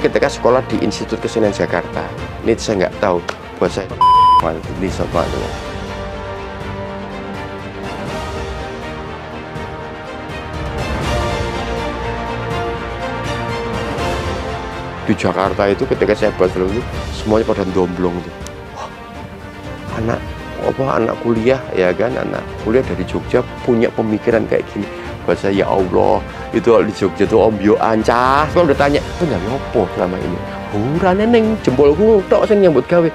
ketika sekolah di Institut Kesenian Jakarta ini saya nggak tahu buat saya ini sekolahnya di Jakarta itu ketika saya buat film itu semuanya pada domblong tuh Wah, anak apa anak kuliah ya kan anak kuliah dari Jogja punya pemikiran kayak gini buat saya ya Allah itu di Jogja tuh Om Yo Ancah Kalau udah tanya itu gawe apa selama ini hurane neng jempolku tok sing nyambut gawe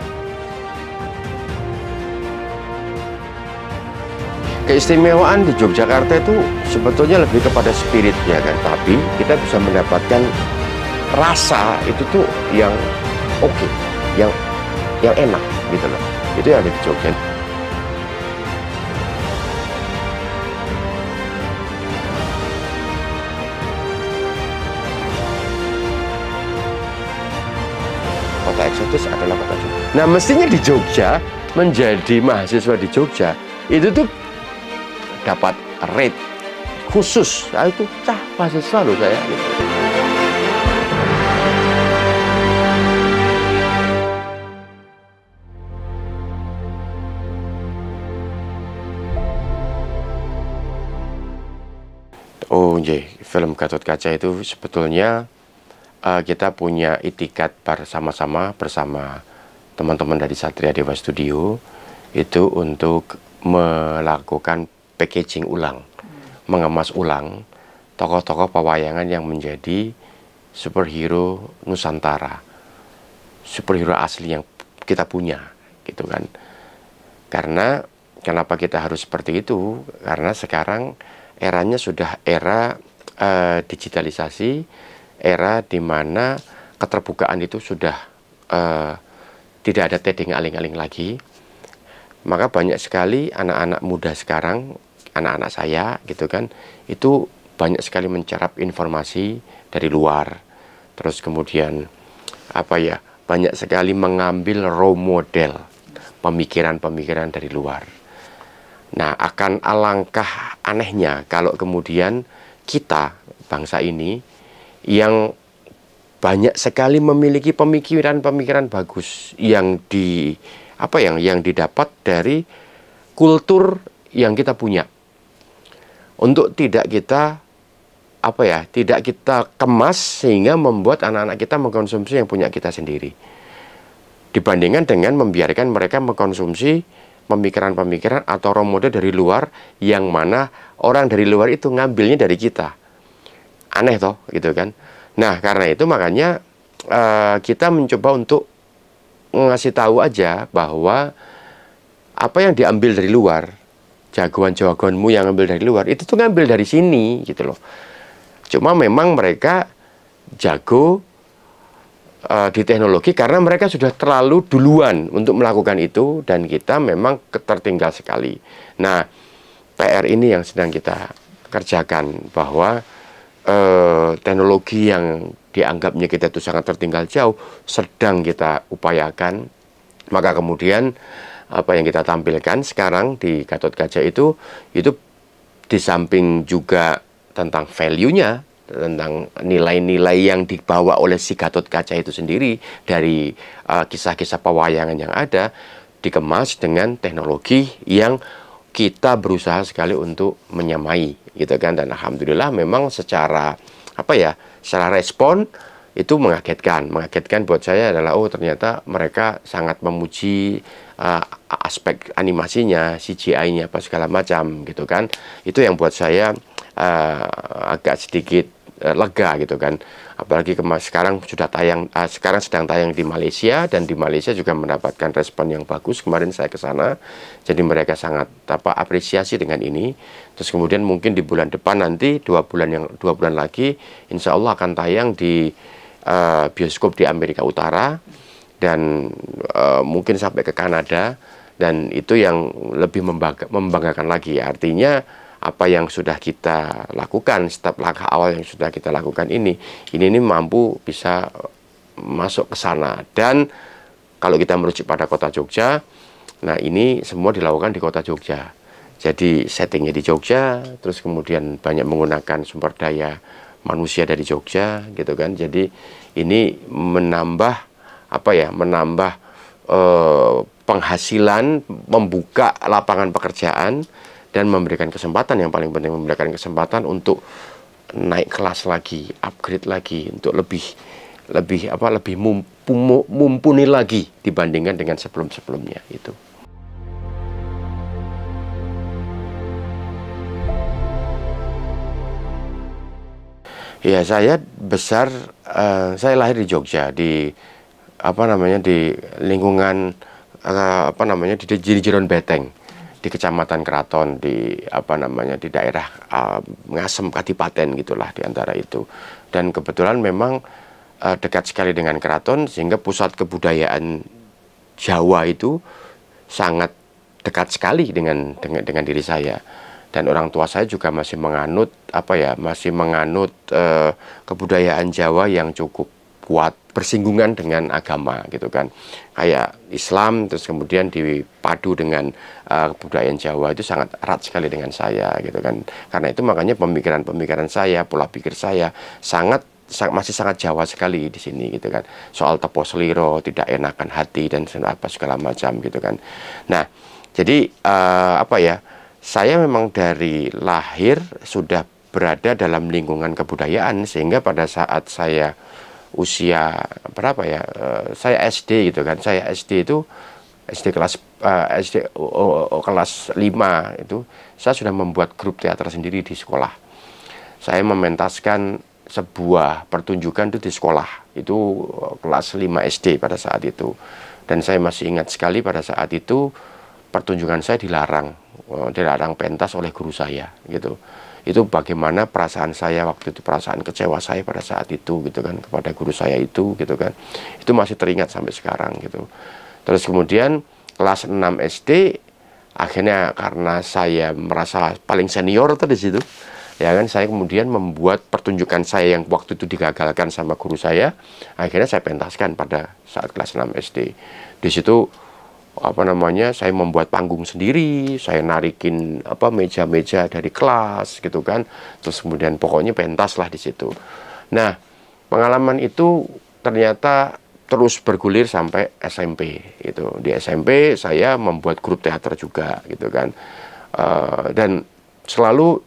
keistimewaan di Yogyakarta itu sebetulnya lebih kepada spiritnya kan tapi kita bisa mendapatkan rasa itu tuh yang oke okay, yang yang enak gitu loh itu yang ada di Jogja bagus adalah kota Jogja. Nah, mestinya di Jogja menjadi mahasiswa di Jogja itu tuh dapat rate khusus. Nah, itu cah mahasiswa loh saya. Oh, yeah. film Gatot Kaca itu sebetulnya uh, kita punya itikat bersama-sama bersama teman-teman dari Satria Dewa Studio itu untuk melakukan packaging ulang, mengemas ulang tokoh-tokoh pewayangan yang menjadi superhero Nusantara, superhero asli yang kita punya, gitu kan? Karena kenapa kita harus seperti itu? Karena sekarang eranya sudah era uh, digitalisasi era di mana keterbukaan itu sudah uh, tidak ada teding aling-aling lagi. Maka banyak sekali anak-anak muda sekarang, anak-anak saya gitu kan, itu banyak sekali mencerap informasi dari luar. Terus kemudian apa ya? Banyak sekali mengambil role model pemikiran-pemikiran dari luar. Nah, akan alangkah anehnya kalau kemudian kita bangsa ini yang banyak sekali memiliki pemikiran-pemikiran bagus yang di apa yang yang didapat dari kultur yang kita punya. Untuk tidak kita apa ya, tidak kita kemas sehingga membuat anak-anak kita mengkonsumsi yang punya kita sendiri. Dibandingkan dengan membiarkan mereka mengkonsumsi pemikiran-pemikiran atau role model dari luar yang mana orang dari luar itu ngambilnya dari kita aneh toh gitu kan nah karena itu makanya uh, kita mencoba untuk ngasih tahu aja bahwa apa yang diambil dari luar jagoan-jagoanmu yang ambil dari luar itu tuh ngambil dari sini gitu loh cuma memang mereka jago uh, di teknologi karena mereka sudah terlalu duluan untuk melakukan itu dan kita memang tertinggal sekali. Nah, PR ini yang sedang kita kerjakan bahwa eh, teknologi yang dianggapnya kita itu sangat tertinggal jauh sedang kita upayakan maka kemudian apa yang kita tampilkan sekarang di Gatot Kaca itu itu di samping juga tentang value-nya tentang nilai-nilai yang dibawa oleh si Gatot Kaca itu sendiri dari kisah eh, kisah-kisah pewayangan yang ada dikemas dengan teknologi yang kita berusaha sekali untuk menyamai gitu kan dan alhamdulillah memang secara apa ya secara respon itu mengagetkan mengagetkan buat saya adalah oh ternyata mereka sangat memuji uh, aspek animasinya CGI-nya apa segala macam gitu kan itu yang buat saya uh, agak sedikit Eh, lega gitu kan apalagi sekarang sudah tayang uh, sekarang sedang tayang di Malaysia dan di Malaysia juga mendapatkan respon yang bagus kemarin saya ke sana jadi mereka sangat apa apresiasi dengan ini terus kemudian mungkin di bulan depan nanti dua bulan yang dua bulan lagi insya Allah akan tayang di uh, bioskop di Amerika Utara dan uh, mungkin sampai ke Kanada dan itu yang lebih membanggakan lagi artinya apa yang sudah kita lakukan, setiap langkah awal yang sudah kita lakukan ini, ini, ini mampu bisa eh, masuk ke sana. Dan kalau kita merujuk pada kota Jogja, nah ini semua dilakukan di kota Jogja. Jadi settingnya di Jogja, terus kemudian banyak menggunakan sumber daya manusia dari Jogja, gitu kan. Jadi ini menambah apa ya, menambah eh, penghasilan, membuka lapangan pekerjaan dan memberikan kesempatan yang paling penting memberikan kesempatan untuk naik kelas lagi, upgrade lagi untuk lebih lebih apa lebih mumpuni lagi dibandingkan dengan sebelum-sebelumnya itu. Ya saya besar, uh, saya lahir di Jogja di apa namanya di lingkungan uh, apa namanya di, di Beteng di kecamatan Keraton di apa namanya di daerah uh, Ngasem Kadipaten gitulah di antara itu dan kebetulan memang uh, dekat sekali dengan keraton sehingga pusat kebudayaan Jawa itu sangat dekat sekali dengan dengan, dengan diri saya dan orang tua saya juga masih menganut apa ya masih menganut uh, kebudayaan Jawa yang cukup kuat bersinggungan dengan agama gitu kan kayak Islam terus kemudian dipadu dengan uh, kebudayaan Jawa itu sangat erat sekali dengan saya gitu kan karena itu makanya pemikiran-pemikiran saya pola pikir saya sangat masih sangat Jawa sekali di sini gitu kan soal tepos liro tidak enakan hati dan apa segala macam gitu kan nah jadi uh, apa ya saya memang dari lahir sudah berada dalam lingkungan kebudayaan sehingga pada saat saya usia berapa ya eh, saya SD gitu kan saya SD itu SD kelas uh, eh, SD oh, oh, oh, kelas 5 itu saya sudah membuat grup teater sendiri di sekolah saya mementaskan sebuah pertunjukan itu di sekolah itu eh, kelas 5 SD pada saat itu dan saya masih ingat sekali pada saat itu pertunjukan saya dilarang dilarang pentas oleh guru saya gitu itu bagaimana perasaan saya waktu itu perasaan kecewa saya pada saat itu gitu kan kepada guru saya itu gitu kan itu masih teringat sampai sekarang gitu terus kemudian kelas 6 SD akhirnya karena saya merasa paling senior tuh di situ ya kan saya kemudian membuat pertunjukan saya yang waktu itu digagalkan sama guru saya akhirnya saya pentaskan pada saat kelas 6 SD di situ apa namanya saya membuat panggung sendiri saya narikin apa meja-meja dari kelas gitu kan terus kemudian pokoknya pentas lah di situ nah pengalaman itu ternyata terus bergulir sampai SMP gitu di SMP saya membuat grup teater juga gitu kan uh, dan selalu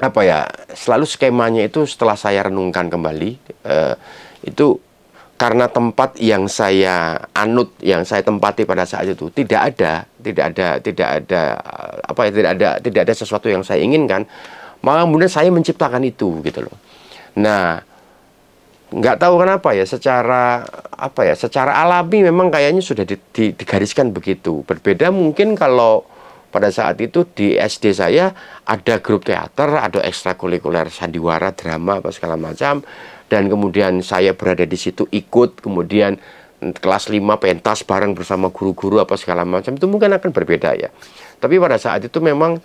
apa ya selalu skemanya itu setelah saya renungkan kembali uh, itu karena tempat yang saya anut, yang saya tempati pada saat itu tidak ada, tidak ada, tidak ada apa ya, tidak ada, tidak ada sesuatu yang saya inginkan, maka kemudian saya menciptakan itu gitu loh. Nah, nggak tahu kenapa ya, secara apa ya, secara alami memang kayaknya sudah di, di, digariskan begitu. Berbeda mungkin kalau pada saat itu di SD saya ada grup teater, ada ekstrakurikuler sandiwara, drama apa segala macam dan kemudian saya berada di situ ikut kemudian kelas 5 pentas bareng bersama guru-guru apa segala macam itu mungkin akan berbeda ya tapi pada saat itu memang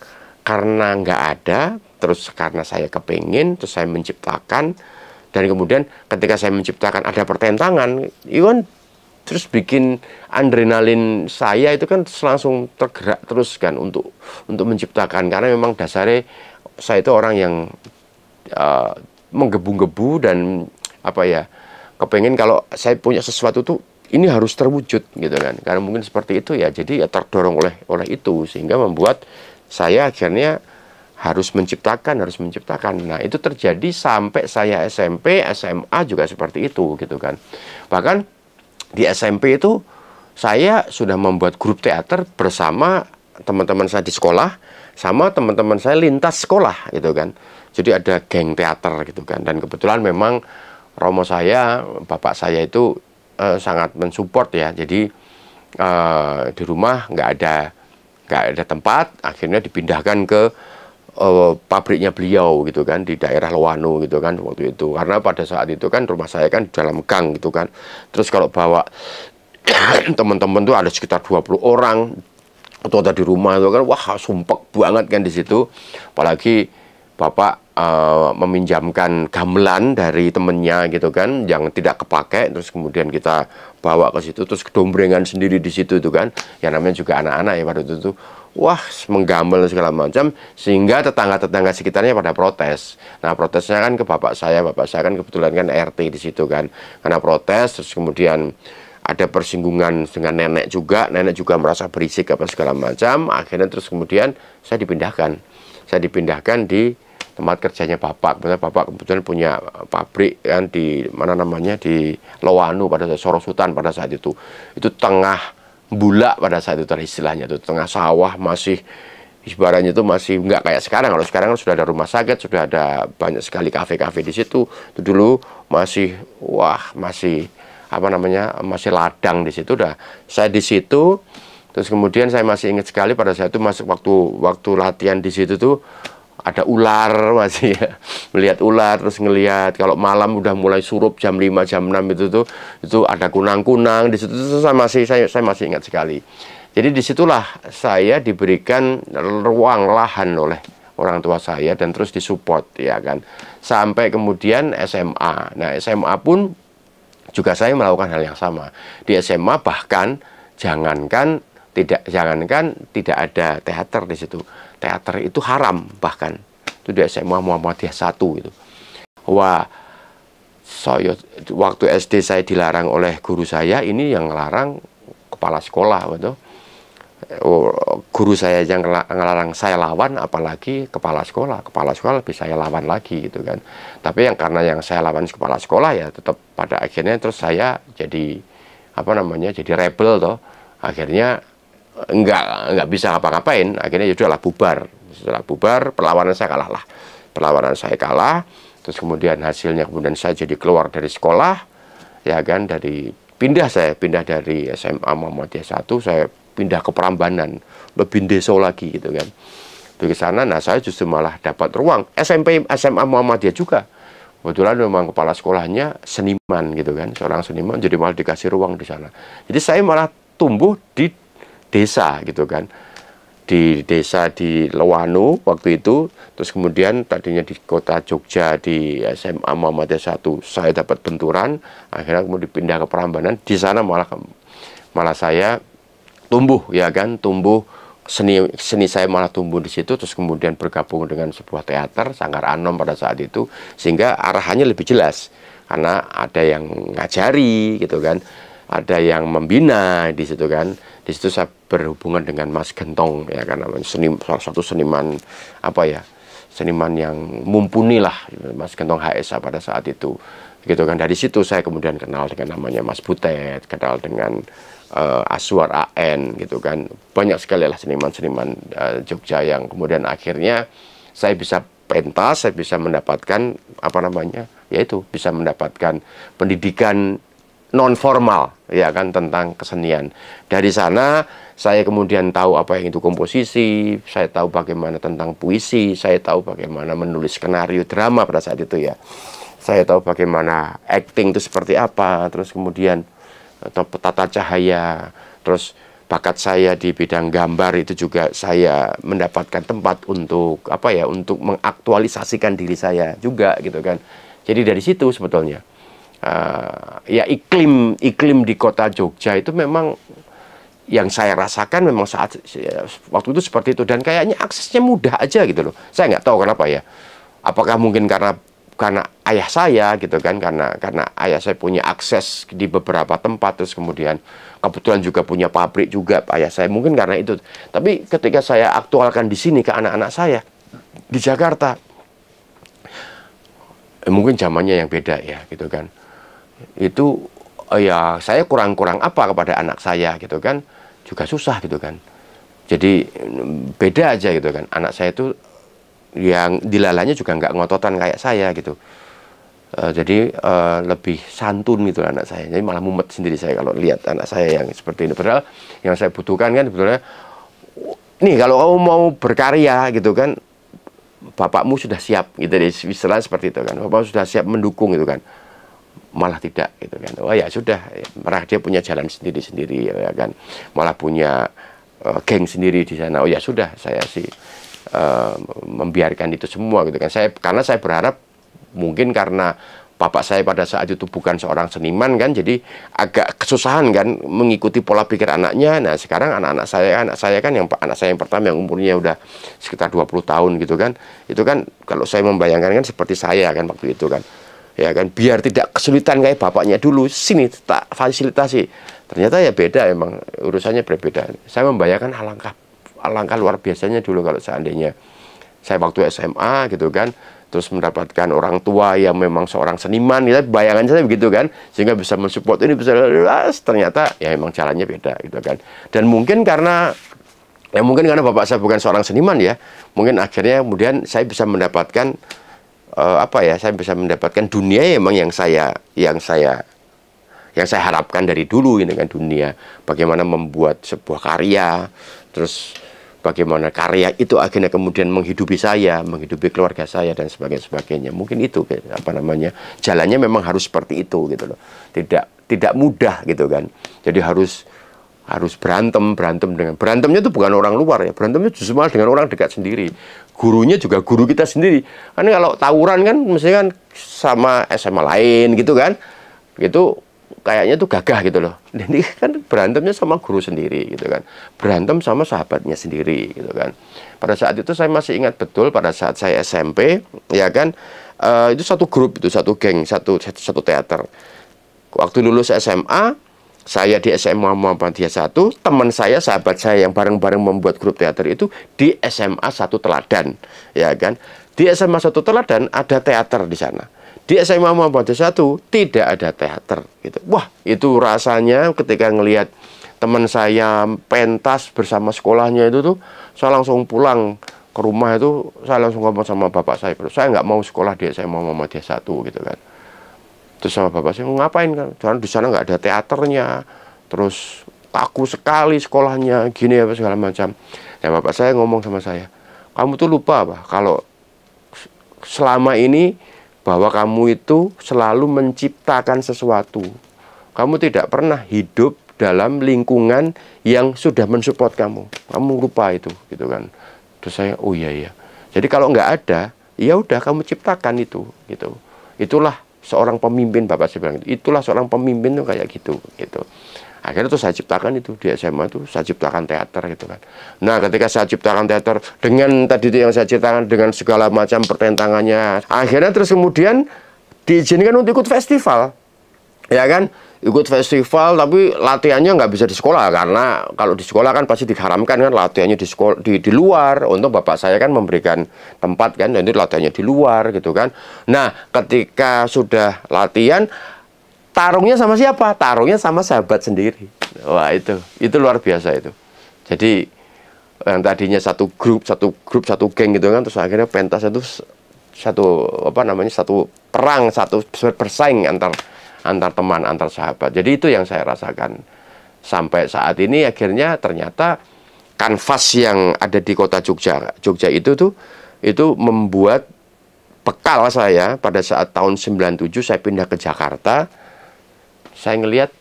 karena nggak ada terus karena saya kepengen terus saya menciptakan dan kemudian ketika saya menciptakan ada pertentangan Iwan terus bikin adrenalin saya itu kan langsung tergerak terus kan untuk untuk menciptakan karena memang dasarnya saya itu orang yang uh, menggebu-gebu dan apa ya kepengen kalau saya punya sesuatu tuh ini harus terwujud gitu kan karena mungkin seperti itu ya jadi ya terdorong oleh oleh itu sehingga membuat saya akhirnya harus menciptakan harus menciptakan nah itu terjadi sampai saya SMP SMA juga seperti itu gitu kan bahkan di SMP itu saya sudah membuat grup teater bersama teman-teman saya di sekolah sama teman-teman saya lintas sekolah gitu kan jadi ada geng teater gitu kan dan kebetulan memang romo saya bapak saya itu uh, sangat mensupport ya jadi uh, di rumah nggak ada nggak ada tempat akhirnya dipindahkan ke uh, pabriknya beliau gitu kan di daerah Lewanu gitu kan waktu itu karena pada saat itu kan rumah saya kan dalam gang gitu kan terus kalau bawa teman-teman tuh ada sekitar 20 orang atau ada di rumah itu kan wah sumpek banget kan di situ apalagi bapak uh, meminjamkan gamelan dari temennya gitu kan yang tidak kepake terus kemudian kita bawa ke situ terus kedombrengan sendiri di situ itu kan yang namanya juga anak-anak ya pada itu tuh wah menggamel segala macam sehingga tetangga-tetangga sekitarnya pada protes. Nah protesnya kan ke bapak saya, bapak saya kan kebetulan kan RT di situ kan karena protes terus kemudian ada persinggungan dengan nenek juga, nenek juga merasa berisik apa segala macam. Akhirnya terus kemudian saya dipindahkan, saya dipindahkan di tempat kerjanya bapak kebetulan bapak kemudian punya pabrik kan di mana namanya di Lowanu pada saat Sorosutan pada saat itu itu tengah bulak pada saat itu istilahnya itu tengah sawah masih ibaratnya itu masih nggak kayak sekarang kalau sekarang kan sudah ada rumah sakit sudah ada banyak sekali kafe-kafe di situ itu dulu masih wah masih apa namanya masih ladang di situ udah saya di situ terus kemudian saya masih ingat sekali pada saat itu masuk waktu waktu latihan di situ tuh ada ular masih ya. melihat ular terus ngelihat kalau malam udah mulai surup jam 5 jam 6 itu tuh itu ada kunang-kunang di situ saya masih saya, saya masih ingat sekali. Jadi disitulah saya diberikan ruang lahan oleh orang tua saya dan terus disupport ya kan sampai kemudian SMA. Nah SMA pun juga saya melakukan hal yang sama di SMA bahkan jangankan tidak jangankan tidak ada teater di situ teater itu haram bahkan itu di SMA Muhammadiyah satu itu wah saya waktu SD saya dilarang oleh guru saya ini yang ngelarang kepala sekolah gitu guru saya yang ngelarang saya lawan apalagi kepala sekolah kepala sekolah lebih saya lawan lagi gitu kan tapi yang karena yang saya lawan kepala sekolah ya tetap pada akhirnya terus saya jadi apa namanya jadi rebel toh akhirnya nggak nggak bisa ngapa-ngapain akhirnya jadi ya lah bubar setelah bubar perlawanan saya kalah lah perlawanan saya kalah terus kemudian hasilnya kemudian saya jadi keluar dari sekolah ya kan dari pindah saya pindah dari SMA Muhammadiyah satu saya pindah ke Prambanan lebih deso lagi gitu kan dari sana nah saya justru malah dapat ruang SMP SMA Muhammadiyah juga kebetulan memang kepala sekolahnya seniman gitu kan seorang seniman jadi malah dikasih ruang di sana jadi saya malah tumbuh di desa gitu kan di desa di Lewanu waktu itu terus kemudian tadinya di kota Jogja di SMA Muhammadiyah 1 saya dapat benturan akhirnya kemudian dipindah ke Prambanan di sana malah malah saya tumbuh ya kan tumbuh seni seni saya malah tumbuh di situ terus kemudian bergabung dengan sebuah teater Sanggar Anom pada saat itu sehingga arahannya lebih jelas karena ada yang ngajari gitu kan ada yang membina di situ kan di situ saya berhubungan dengan Mas Gentong ya karena seni, salah satu seniman apa ya seniman yang mumpuni lah Mas Gentong HSA pada saat itu gitu kan dari situ saya kemudian kenal dengan namanya Mas Butet kenal dengan uh, Aswar AN gitu kan banyak sekali lah seniman-seniman uh, Jogja yang kemudian akhirnya saya bisa pentas saya bisa mendapatkan apa namanya yaitu bisa mendapatkan pendidikan non formal ya kan tentang kesenian. Dari sana saya kemudian tahu apa yang itu komposisi, saya tahu bagaimana tentang puisi, saya tahu bagaimana menulis skenario drama pada saat itu ya. Saya tahu bagaimana acting itu seperti apa, terus kemudian atau tata cahaya, terus bakat saya di bidang gambar itu juga saya mendapatkan tempat untuk apa ya untuk mengaktualisasikan diri saya juga gitu kan. Jadi dari situ sebetulnya uh, ya iklim iklim di kota Jogja itu memang yang saya rasakan memang saat ya, waktu itu seperti itu dan kayaknya aksesnya mudah aja gitu loh saya nggak tahu kenapa ya apakah mungkin karena karena ayah saya gitu kan karena karena ayah saya punya akses di beberapa tempat terus kemudian kebetulan juga punya pabrik juga ayah saya mungkin karena itu tapi ketika saya aktualkan di sini ke anak-anak saya di Jakarta eh, mungkin zamannya yang beda ya gitu kan itu oh ya saya kurang-kurang apa kepada anak saya gitu kan juga susah gitu kan jadi beda aja gitu kan anak saya itu yang dilalanya juga nggak ngototan kayak saya gitu uh, jadi uh, lebih santun gitu anak saya jadi malah mumet sendiri saya kalau lihat anak saya yang seperti ini padahal yang saya butuhkan kan sebetulnya nih kalau kamu mau berkarya gitu kan bapakmu sudah siap gitu deh istilah seperti itu kan bapakmu sudah siap mendukung gitu kan malah tidak gitu kan oh ya sudah merah dia punya jalan sendiri sendiri ya kan malah punya uh, geng sendiri di sana oh ya sudah saya sih uh, membiarkan itu semua gitu kan saya karena saya berharap mungkin karena bapak saya pada saat itu bukan seorang seniman kan jadi agak kesusahan kan mengikuti pola pikir anaknya nah sekarang anak-anak saya anak saya kan yang anak saya yang pertama yang umurnya udah sekitar 20 tahun gitu kan itu kan kalau saya membayangkan kan seperti saya kan waktu itu kan ya kan biar tidak kesulitan kayak bapaknya dulu sini tak fasilitasi ternyata ya beda emang urusannya berbeda saya membayangkan alangkah alangkah luar biasanya dulu kalau seandainya saya waktu SMA gitu kan terus mendapatkan orang tua yang memang seorang seniman kita gitu. bayangan saya begitu kan sehingga bisa mensupport ini bisa ternyata ya emang caranya beda gitu kan dan mungkin karena ya mungkin karena bapak saya bukan seorang seniman ya mungkin akhirnya kemudian saya bisa mendapatkan uh, apa ya saya bisa mendapatkan dunia ya emang yang saya yang saya yang saya harapkan dari dulu ini kan dunia bagaimana membuat sebuah karya terus bagaimana karya itu akhirnya kemudian menghidupi saya menghidupi keluarga saya dan sebagainya sebagainya mungkin itu apa namanya jalannya memang harus seperti itu gitu loh tidak tidak mudah gitu kan jadi harus harus berantem berantem dengan berantemnya itu bukan orang luar ya berantemnya justru malah dengan orang dekat sendiri gurunya juga guru kita sendiri kan kalau tawuran kan misalnya kan sama SMA lain gitu kan gitu kayaknya tuh gagah gitu loh dan ini kan berantemnya sama guru sendiri gitu kan berantem sama sahabatnya sendiri gitu kan pada saat itu saya masih ingat betul pada saat saya SMP ya kan uh, itu satu grup itu satu geng satu satu teater waktu lulus SMA saya di SMA Muhammadiyah 1, teman saya, sahabat saya yang bareng-bareng membuat grup teater itu di SMA 1 Teladan, ya kan? Di SMA 1 Teladan ada teater di sana. Di SMA Muhammadiyah 1 tidak ada teater gitu. Wah, itu rasanya ketika ngelihat teman saya pentas bersama sekolahnya itu tuh saya langsung pulang ke rumah itu saya langsung ngomong sama bapak saya, "Saya nggak mau sekolah di SMA Muhammadiyah 1 gitu kan terus sama bapak saya ngapain kan karena di sana nggak ada teaternya terus aku sekali sekolahnya gini apa segala macam ya bapak saya ngomong sama saya kamu tuh lupa apa kalau selama ini bahwa kamu itu selalu menciptakan sesuatu kamu tidak pernah hidup dalam lingkungan yang sudah mensupport kamu kamu lupa itu gitu kan terus saya oh iya iya jadi kalau nggak ada ya udah kamu ciptakan itu gitu itulah seorang pemimpin bapak saya bilang gitu. itulah seorang pemimpin tuh kayak gitu gitu akhirnya tuh saya ciptakan itu di SMA tuh saya ciptakan teater gitu kan nah ketika saya ciptakan teater dengan tadi itu yang saya ceritakan dengan segala macam pertentangannya akhirnya terus kemudian diizinkan untuk ikut festival ya kan ikut festival tapi latihannya nggak bisa di sekolah karena kalau di sekolah kan pasti diharamkan kan latihannya di sekolah di, di luar untuk bapak saya kan memberikan tempat kan dan latihannya di luar gitu kan nah ketika sudah latihan tarungnya sama siapa tarungnya sama sahabat sendiri wah itu itu luar biasa itu jadi yang tadinya satu grup satu grup satu geng gitu kan terus akhirnya pentas itu satu apa namanya satu perang satu bersaing antar antar teman, antar sahabat. Jadi itu yang saya rasakan sampai saat ini akhirnya ternyata kanvas yang ada di kota Jogja, Jogja itu tuh itu membuat bekal saya pada saat tahun 97 saya pindah ke Jakarta. Saya ngelihat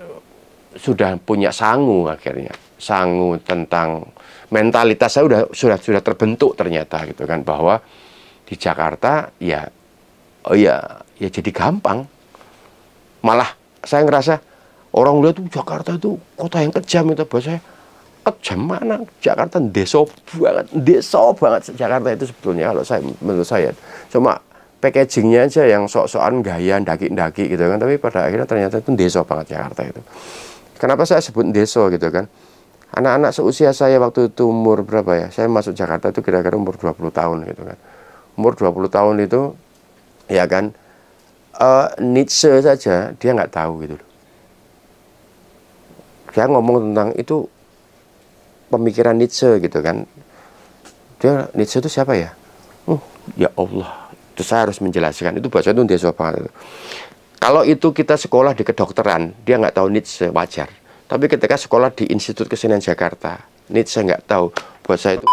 eh, sudah punya sangu akhirnya. Sangu tentang mentalitas saya sudah sudah sudah terbentuk ternyata gitu kan bahwa di Jakarta ya oh ya ya jadi gampang malah saya ngerasa orang lihat tuh Jakarta itu kota yang kejam itu bahasa saya kejam mana Jakarta deso banget deso banget Jakarta itu sebetulnya kalau saya menurut saya cuma packagingnya aja yang sok-sokan gaya daki-daki gitu kan tapi pada akhirnya ternyata itu deso banget Jakarta itu kenapa saya sebut deso gitu kan anak-anak seusia saya waktu itu umur berapa ya saya masuk Jakarta itu kira-kira umur 20 tahun gitu kan umur 20 tahun itu ya kan uh, Nietzsche saja dia nggak tahu gitu loh. Dia ngomong tentang itu pemikiran Nietzsche gitu kan. Dia Nietzsche itu siapa ya? Oh, ya Allah. Itu saya harus menjelaskan. Itu bahasa itu dia siapa. Kalau itu kita sekolah di kedokteran, dia nggak tahu Nietzsche wajar. Tapi ketika sekolah di Institut Kesenian Jakarta, Nietzsche nggak tahu. Buat saya itu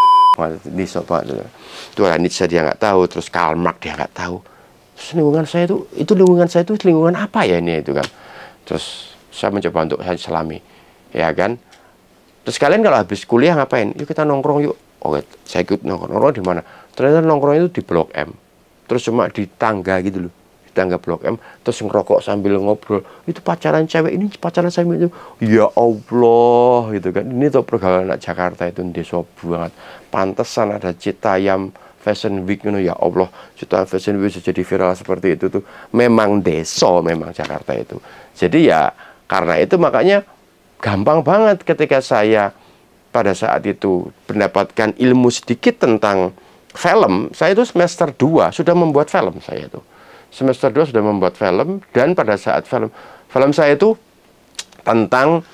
Nietzsche banget. Itu Nietzsche dia nggak tahu, terus Karl Marx dia nggak tahu terus lingkungan saya itu itu lingkungan saya itu lingkungan apa ya ini itu kan terus saya mencoba untuk saya selami ya kan terus kalian kalau habis kuliah ngapain yuk kita nongkrong yuk oke oh, ya, saya ikut nongkrong nongkrong di mana ternyata nongkrong itu di blok M terus cuma di tangga gitu loh di tangga blok M terus ngerokok sambil ngobrol itu pacaran cewek ini pacaran saya itu ya Allah gitu kan ini tuh pergaulan anak Jakarta itu desa banget pantesan ada cita yang fashion week ngono ya Allah jutaan fashion week jadi viral seperti itu tuh memang deso memang Jakarta itu jadi ya karena itu makanya gampang banget ketika saya pada saat itu mendapatkan ilmu sedikit tentang film saya itu semester 2 sudah membuat film saya itu semester 2 sudah membuat film dan pada saat film film saya itu tentang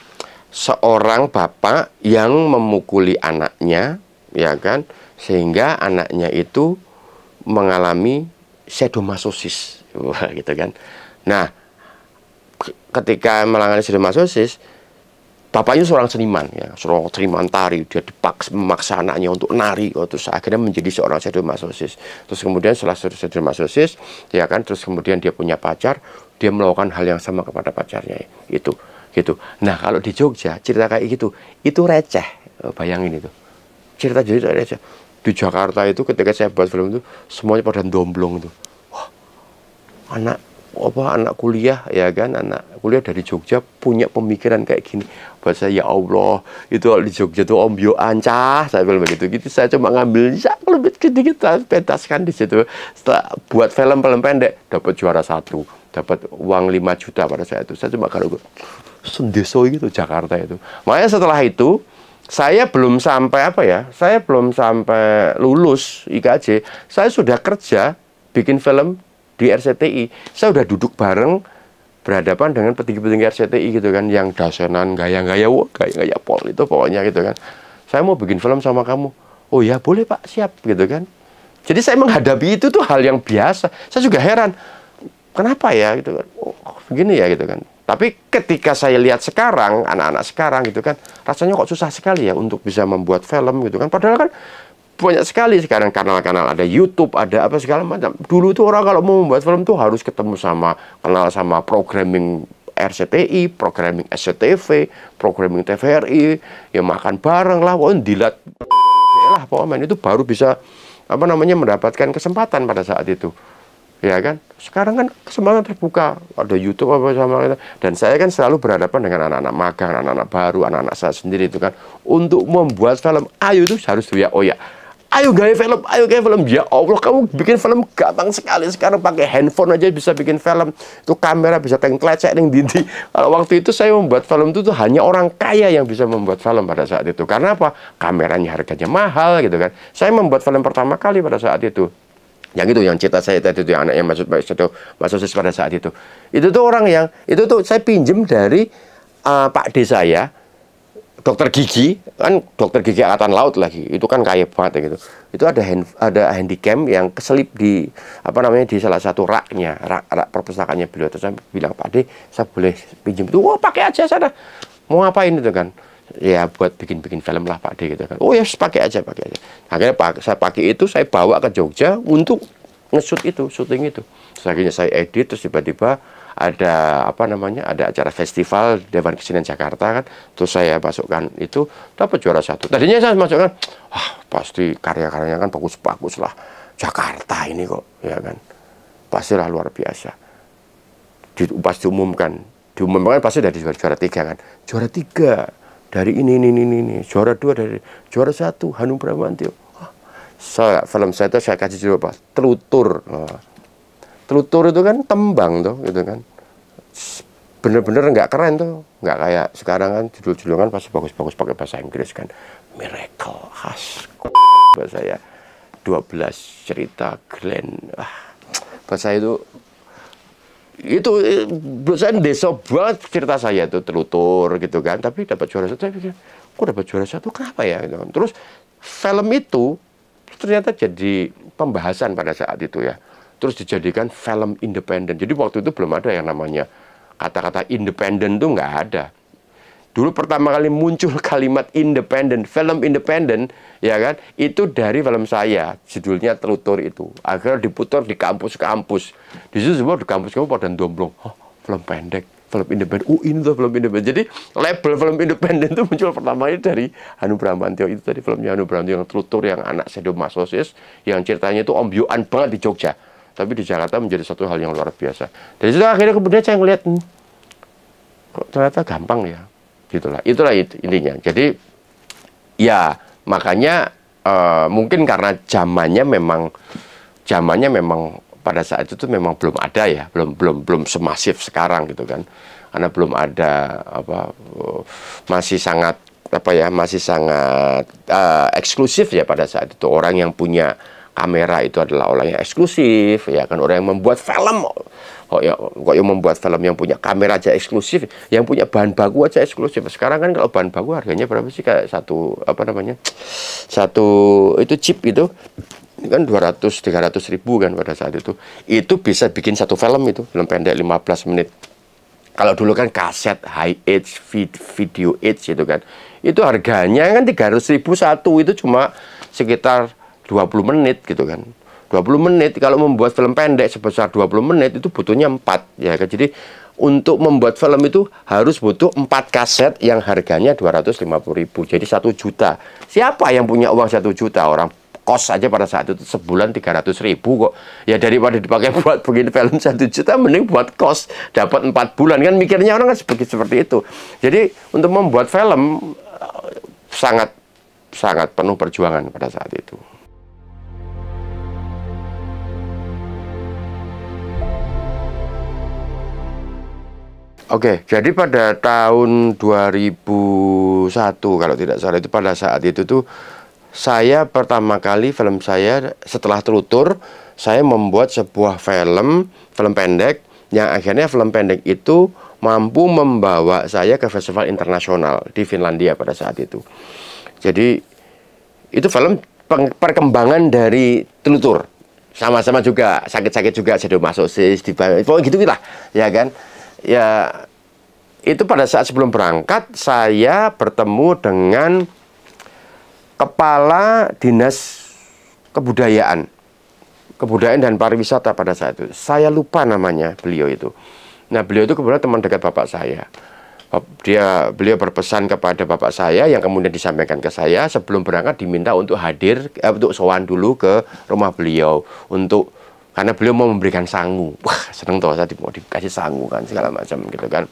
seorang bapak yang memukuli anaknya ya kan sehingga anaknya itu mengalami sedomasosis gitu kan nah ketika mengalami sedomasosis bapaknya seorang seniman ya seorang seniman tari dia dipaksa memaksa anaknya untuk nari oh, terus akhirnya menjadi seorang sedomasosis terus kemudian setelah sedomasosis ya kan terus kemudian dia punya pacar dia melakukan hal yang sama kepada pacarnya itu gitu nah kalau di Jogja cerita kayak gitu itu receh eh, bayangin itu cerita jadi receh di Jakarta itu ketika saya buat film itu semuanya pada domblong itu. wah anak apa anak kuliah ya kan anak kuliah dari Jogja punya pemikiran kayak gini buat saya ya Allah itu di Jogja tuh Om Bio ancah saya bilang begitu gitu saya cuma ngambil ya lebih sedikit pentaskan di situ setelah buat film-film pendek dapat juara satu dapat uang 5 juta pada saya itu saya cuma kalau sendeso gitu Jakarta itu makanya setelah itu saya belum sampai apa ya, saya belum sampai lulus IKJ, saya sudah kerja bikin film di RCTI. Saya sudah duduk bareng berhadapan dengan petinggi-petinggi RCTI gitu kan, yang dasenan gaya-gaya, wah gaya-gaya pol itu pokoknya gitu kan. Saya mau bikin film sama kamu. Oh ya boleh pak, siap gitu kan. Jadi saya menghadapi itu tuh hal yang biasa. Saya juga heran, kenapa ya gitu kan. Oh, begini ya gitu kan. Tapi ketika saya lihat sekarang, anak-anak sekarang gitu kan, rasanya kok susah sekali ya untuk bisa membuat film gitu kan. Padahal kan banyak sekali sekarang kanal-kanal ada YouTube, ada apa segala macam. Dulu tuh orang kalau mau membuat film tuh harus ketemu sama kenal sama programming RCTI, programming SCTV, programming TVRI, ya makan bareng lah, pokoknya dilat lah pokoknya itu baru bisa apa namanya mendapatkan kesempatan pada saat itu ya kan sekarang kan semuanya terbuka ada YouTube apa sama kita dan saya kan selalu berhadapan dengan anak-anak magang anak-anak baru anak-anak saya sendiri itu kan untuk membuat film ayo itu harus ya oh ya ayo gaya film ayo gaya film ya Allah kamu bikin film gampang sekali sekarang pakai handphone aja bisa bikin film itu kamera bisa teng telecek neng dindi kalau waktu itu saya membuat film itu tuh hanya orang kaya yang bisa membuat film pada saat itu karena apa kameranya harganya mahal gitu kan saya membuat film pertama kali pada saat itu yang itu yang cerita saya tadi itu yang anaknya masuk itu masuk pada saat itu itu tuh orang yang itu tuh saya pinjem dari uh, Pak D saya dokter gigi kan dokter gigi angkatan laut lagi itu kan kaya banget ya gitu itu ada hand, ada handycam yang keselip di apa namanya di salah satu raknya rak, rak perpustakaannya beliau terus saya bilang Pak D saya boleh pinjem itu wah pakai aja sana mau ngapain itu kan ya buat bikin-bikin film lah Pak D gitu kan. Oh ya yes, pakai aja pakai aja. Akhirnya pak, saya pakai itu saya bawa ke Jogja untuk ngesut itu, syuting itu. akhirnya saya edit terus tiba-tiba ada apa namanya ada acara festival Dewan Kesenian Jakarta kan terus saya masukkan itu dapat juara satu tadinya saya masukkan wah pasti karya-karyanya kan bagus-bagus lah Jakarta ini kok ya kan pastilah luar biasa di, pas diumumkan diumumkan pasti dari juara tiga kan juara tiga dari ini ini ini ini juara dua dari juara satu Hanum Bramantio oh saya film saya itu saya kasih judul apa telutur telutur itu kan tembang tuh gitu kan bener-bener nggak keren tuh nggak kayak sekarang kan judul-judul kan pasti bagus-bagus pakai bahasa Inggris kan miracle khas buat saya 12 cerita Glenn ah, buat saya itu itu eh, menurut saya desa banget cerita saya itu telutur gitu kan tapi dapat juara satu saya pikir kok dapat juara satu kenapa ya gitu. terus film itu ternyata jadi pembahasan pada saat itu ya terus dijadikan film independen jadi waktu itu belum ada yang namanya kata-kata independen tuh nggak ada Dulu pertama kali muncul kalimat independen, film independen, ya kan? Itu dari film saya, judulnya Telutur itu. agar diputar di kampus-kampus. Di situ semua di kampus-kampus pada domblong. Oh, film pendek, film independen. Oh, uh, ini tuh film independen. Jadi label film independen itu muncul pertama kali dari Hanu Bramantio itu tadi filmnya Hanu Bramantio yang Telutur yang anak Masosis yang ceritanya itu ombyuan banget di Jogja. Tapi di Jakarta menjadi satu hal yang luar biasa. Dari situ akhirnya kemudian saya ngeliat, hmm, kok ternyata gampang ya gitulah itulah itu, intinya jadi ya makanya uh, mungkin karena zamannya memang zamannya memang pada saat itu tuh memang belum ada ya belum belum belum semasif sekarang gitu kan karena belum ada apa masih sangat apa ya masih sangat uh, eksklusif ya pada saat itu orang yang punya kamera itu adalah orang yang eksklusif ya kan orang yang membuat film Oh ya kok ya membuat film yang punya kamera aja eksklusif yang punya bahan baku aja eksklusif sekarang kan kalau bahan baku harganya berapa sih kayak satu apa namanya satu itu chip itu kan 200 300 ribu kan pada saat itu itu bisa bikin satu film itu film pendek 15 menit kalau dulu kan kaset high edge vid, video edge itu kan itu harganya kan 300 ribu satu itu cuma sekitar 20 menit gitu kan 20 menit kalau membuat film pendek sebesar 20 menit itu butuhnya 4 ya kan jadi untuk membuat film itu harus butuh 4 kaset yang harganya 250 ribu jadi satu juta siapa yang punya uang satu juta orang kos saja pada saat itu sebulan 300 ribu kok ya daripada dipakai buat begini film satu juta mending buat kos dapat empat bulan kan mikirnya orang kan seperti seperti itu jadi untuk membuat film eh, sangat sangat penuh perjuangan pada saat itu Oke, jadi pada tahun 2001 kalau tidak salah itu pada saat itu tuh saya pertama kali film saya setelah terutur saya membuat sebuah film film pendek yang akhirnya film pendek itu mampu membawa saya ke festival internasional di Finlandia pada saat itu. Jadi itu film perkembangan dari telutur sama-sama juga sakit-sakit juga masuk sosis di gitu lah ya kan ya itu pada saat sebelum berangkat saya bertemu dengan kepala dinas kebudayaan kebudayaan dan pariwisata pada saat itu saya lupa namanya beliau itu nah beliau itu kebetulan teman dekat bapak saya dia beliau berpesan kepada bapak saya yang kemudian disampaikan ke saya sebelum berangkat diminta untuk hadir eh, untuk sowan dulu ke rumah beliau untuk karena beliau mau memberikan sangu wah seneng toh saya di, mau dikasih sangu kan segala macam gitu kan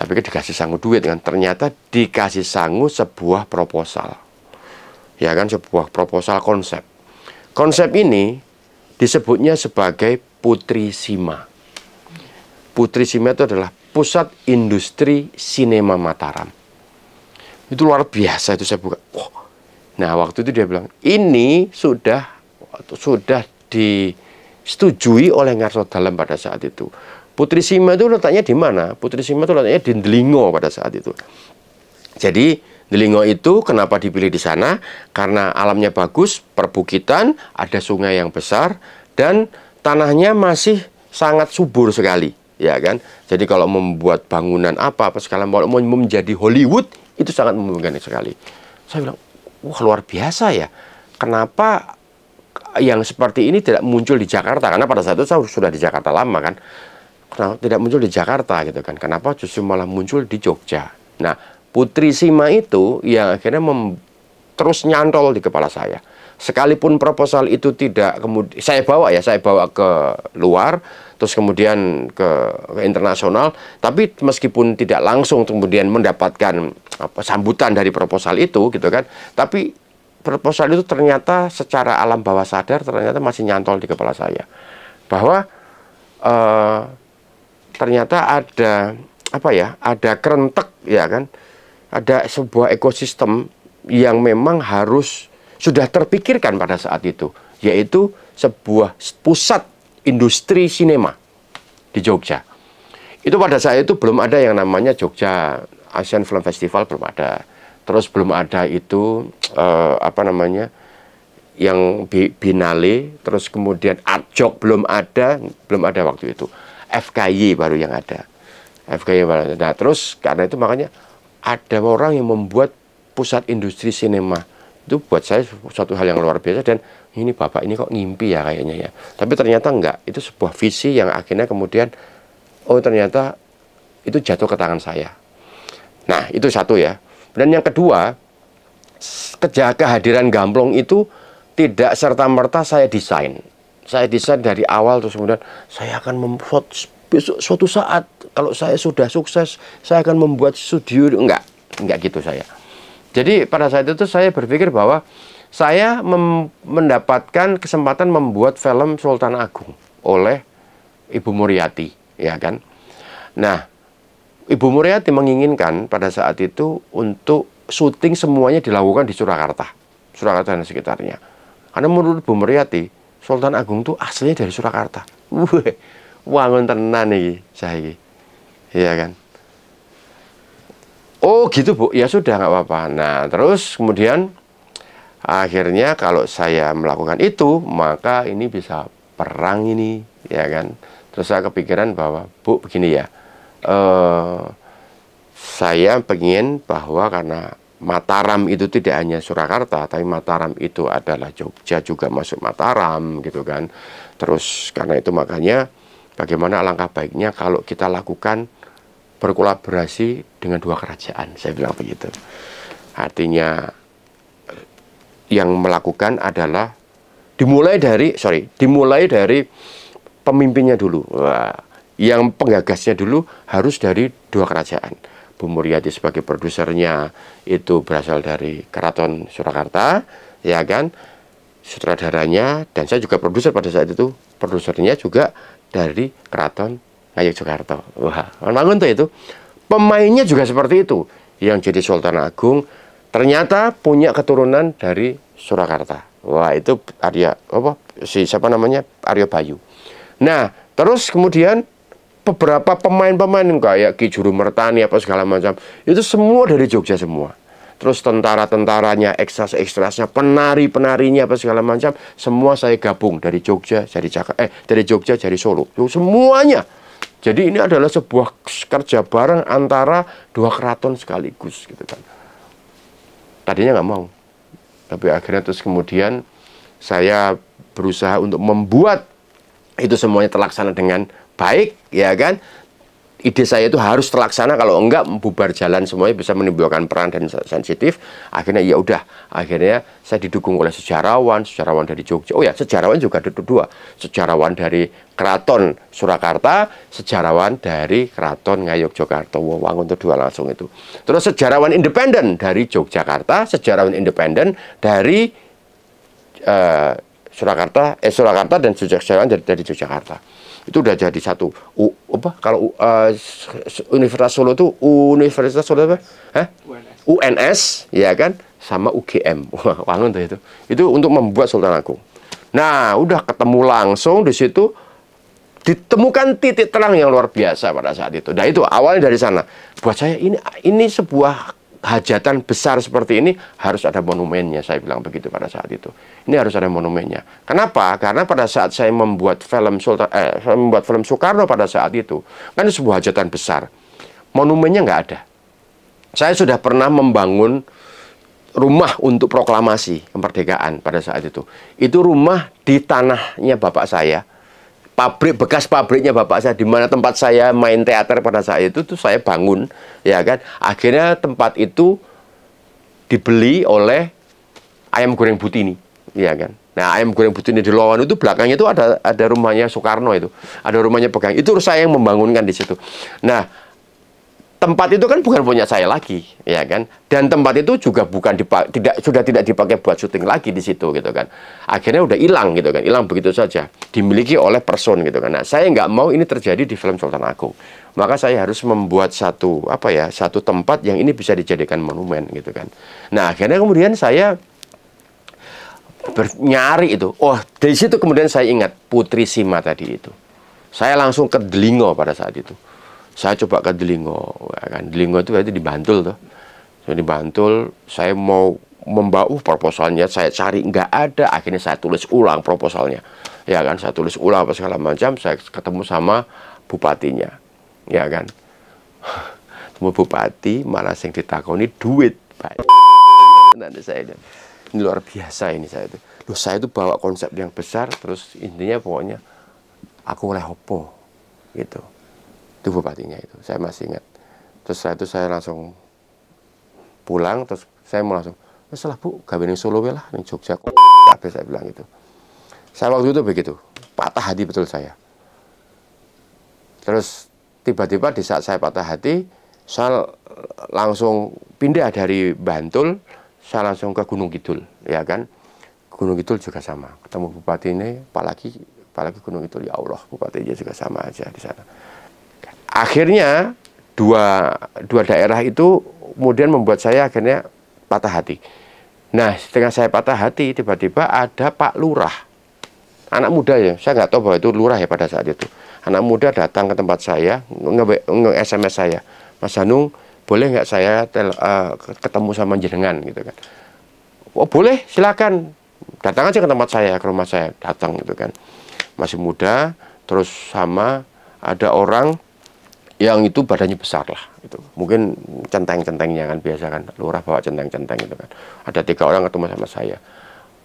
tapi kan dikasih sangu duit kan ternyata dikasih sangu sebuah proposal ya kan sebuah proposal konsep konsep ini disebutnya sebagai Putri Sima Putri Sima itu adalah pusat industri sinema Mataram itu luar biasa itu saya buka wah. nah waktu itu dia bilang ini sudah sudah di disetujui oleh Ngarso Dalam pada saat itu. Putri Sima itu letaknya di mana? Putri Sima itu letaknya di Delingo pada saat itu. Jadi Delingo itu kenapa dipilih di sana? Karena alamnya bagus, perbukitan, ada sungai yang besar dan tanahnya masih sangat subur sekali, ya kan? Jadi kalau membuat bangunan apa apa segala mau menjadi Hollywood itu sangat memungkinkan sekali. Saya bilang, wah luar biasa ya. Kenapa yang seperti ini tidak muncul di Jakarta karena pada saat itu saya sudah di Jakarta lama kan kenapa tidak muncul di Jakarta gitu kan kenapa justru malah muncul di Jogja nah Putri Sima itu yang akhirnya mem terus nyantol di kepala saya sekalipun proposal itu tidak kemudian saya bawa ya saya bawa ke luar terus kemudian ke, ke internasional tapi meskipun tidak langsung kemudian mendapatkan apa, sambutan dari proposal itu gitu kan tapi proposal itu ternyata secara alam bawah sadar ternyata masih nyantol di kepala saya bahwa eh, ternyata ada apa ya ada kerentek ya kan ada sebuah ekosistem yang memang harus sudah terpikirkan pada saat itu yaitu sebuah pusat industri sinema di Jogja itu pada saat itu belum ada yang namanya Jogja Asian Film Festival belum ada terus belum ada itu uh, apa namanya yang binale terus kemudian adjok belum ada belum ada waktu itu FKY baru yang ada FKY baru ada. nah terus karena itu makanya ada orang yang membuat pusat industri sinema itu buat saya suatu hal yang luar biasa dan ini bapak ini kok ngimpi ya kayaknya ya tapi ternyata enggak itu sebuah visi yang akhirnya kemudian oh ternyata itu jatuh ke tangan saya nah itu satu ya dan yang kedua, kehadiran gamplong itu tidak serta-merta saya desain. Saya desain dari awal terus kemudian saya akan membuat suatu saat kalau saya sudah sukses saya akan membuat studio enggak, enggak gitu saya. Jadi pada saat itu saya berpikir bahwa saya mendapatkan kesempatan membuat film Sultan Agung oleh Ibu Muryati, ya kan? Nah, Ibu Muriati menginginkan pada saat itu untuk syuting semuanya dilakukan di Surakarta, Surakarta dan sekitarnya. Karena menurut Ibu Muriati, Sultan Agung itu aslinya dari Surakarta. Wih, wangun tenan nih saya ini. Iya kan? Oh gitu Bu, ya sudah nggak apa-apa. Nah terus kemudian akhirnya kalau saya melakukan itu maka ini bisa perang ini ya kan. Terus saya kepikiran bahwa Bu begini ya eh, saya pengen bahwa karena Mataram itu tidak hanya Surakarta, tapi Mataram itu adalah Jogja juga masuk Mataram gitu kan. Terus karena itu makanya bagaimana alangkah baiknya kalau kita lakukan berkolaborasi dengan dua kerajaan, saya bilang begitu. Artinya yang melakukan adalah dimulai dari sorry dimulai dari pemimpinnya dulu. Wah yang penggagasnya dulu harus dari dua kerajaan. Bu Muryati sebagai produsernya itu berasal dari Keraton Surakarta, ya kan? Sutradaranya dan saya juga produser pada saat itu, produsernya juga dari Keraton Ngayogyakarta. Wah, bangun tuh itu. Pemainnya juga seperti itu. Yang jadi Sultan Agung ternyata punya keturunan dari Surakarta. Wah, itu Arya apa si siapa namanya? Arya Bayu. Nah, terus kemudian beberapa pemain-pemain kayak Ki Juru Mertani apa segala macam itu semua dari Jogja semua terus tentara-tentaranya ekstras-ekstrasnya penari-penarinya apa segala macam semua saya gabung dari Jogja dari Jakarta eh dari Jogja dari Solo semuanya jadi ini adalah sebuah kerja bareng antara dua keraton sekaligus gitu kan tadinya nggak mau tapi akhirnya terus kemudian saya berusaha untuk membuat itu semuanya terlaksana dengan baik ya kan ide saya itu harus terlaksana kalau enggak bubar jalan semuanya bisa menimbulkan peran dan sensitif akhirnya ya udah akhirnya saya didukung oleh sejarawan sejarawan dari Jogja oh ya sejarawan juga ada dua sejarawan dari keraton Surakarta sejarawan dari keraton Ngayogyakarta wah wow, itu dua langsung itu terus sejarawan independen dari Yogyakarta sejarawan independen dari uh, Surakarta eh Surakarta dan sejarawan dari, dari Yogyakarta itu udah jadi satu U, apa kalau uh, Universitas Solo itu Universitas Solo apa? Hah? UNS. UNS ya kan sama UGM. Wah, wangun tuh itu. Itu untuk membuat Sultan Agung. Nah, udah ketemu langsung di situ ditemukan titik terang yang luar biasa pada saat itu. Nah, itu awalnya dari sana. Buat saya ini ini sebuah hajatan besar seperti ini harus ada monumennya saya bilang begitu pada saat itu ini harus ada monumennya kenapa karena pada saat saya membuat film Sultan eh, membuat film Soekarno pada saat itu kan sebuah hajatan besar monumennya nggak ada saya sudah pernah membangun rumah untuk proklamasi kemerdekaan pada saat itu itu rumah di tanahnya bapak saya pabrik bekas pabriknya bapak saya di mana tempat saya main teater pada saat itu tuh saya bangun ya kan akhirnya tempat itu dibeli oleh ayam goreng ini, ya kan nah ayam goreng Butini di Lawan itu belakangnya itu ada ada rumahnya Soekarno itu ada rumahnya pegang itu saya yang membangunkan di situ nah tempat itu kan bukan punya saya lagi, ya kan? Dan tempat itu juga bukan tidak sudah tidak dipakai buat syuting lagi di situ gitu kan. Akhirnya udah hilang gitu kan, hilang begitu saja. Dimiliki oleh person gitu kan. Nah, saya nggak mau ini terjadi di film Sultan Agung. Maka saya harus membuat satu apa ya, satu tempat yang ini bisa dijadikan monumen gitu kan. Nah, akhirnya kemudian saya nyari itu. Oh, dari situ kemudian saya ingat Putri Sima tadi itu. Saya langsung ke Delingo pada saat itu saya coba ke Delingo ya kan Delingo itu berarti dibantul tuh jadi dibantul, saya mau membawa uh, proposalnya saya cari nggak ada akhirnya saya tulis ulang proposalnya ya kan saya tulis ulang apa segala macam saya ketemu sama bupatinya ya kan ketemu bupati malah yang ditakoni duit baik nanti saya lihat ini luar biasa ini saya itu loh saya itu bawa konsep yang besar terus intinya pokoknya aku oleh opo gitu itu bupatinya itu saya masih ingat terus saya itu saya langsung pulang terus saya mau langsung ya setelah bu gawe ning Solo lah ning Jogja kabeh saya bilang gitu saya waktu itu begitu patah hati betul saya terus tiba-tiba di saat saya patah hati saya langsung pindah dari Bantul saya langsung ke Gunung Kidul ya kan Gunung Kidul juga sama ketemu bupati ini apalagi apalagi Gunung Kidul ya Allah bupatinya juga sama aja di sana akhirnya dua dua daerah itu kemudian membuat saya akhirnya patah hati. Nah, setengah saya patah hati, tiba-tiba ada Pak Lurah, anak muda ya, saya nggak tahu bahwa itu lurah ya pada saat itu. Anak muda datang ke tempat saya, nge-SMS saya, Mas Hanung, boleh nggak saya tel uh, ketemu sama jenengan gitu kan? Oh boleh, silakan. Datang aja ke tempat saya, ke rumah saya, datang gitu kan. Masih muda, terus sama ada orang yang itu badannya besar lah itu mungkin centeng-centengnya kan biasa kan lurah bawa centeng-centeng itu kan ada tiga orang ketemu sama saya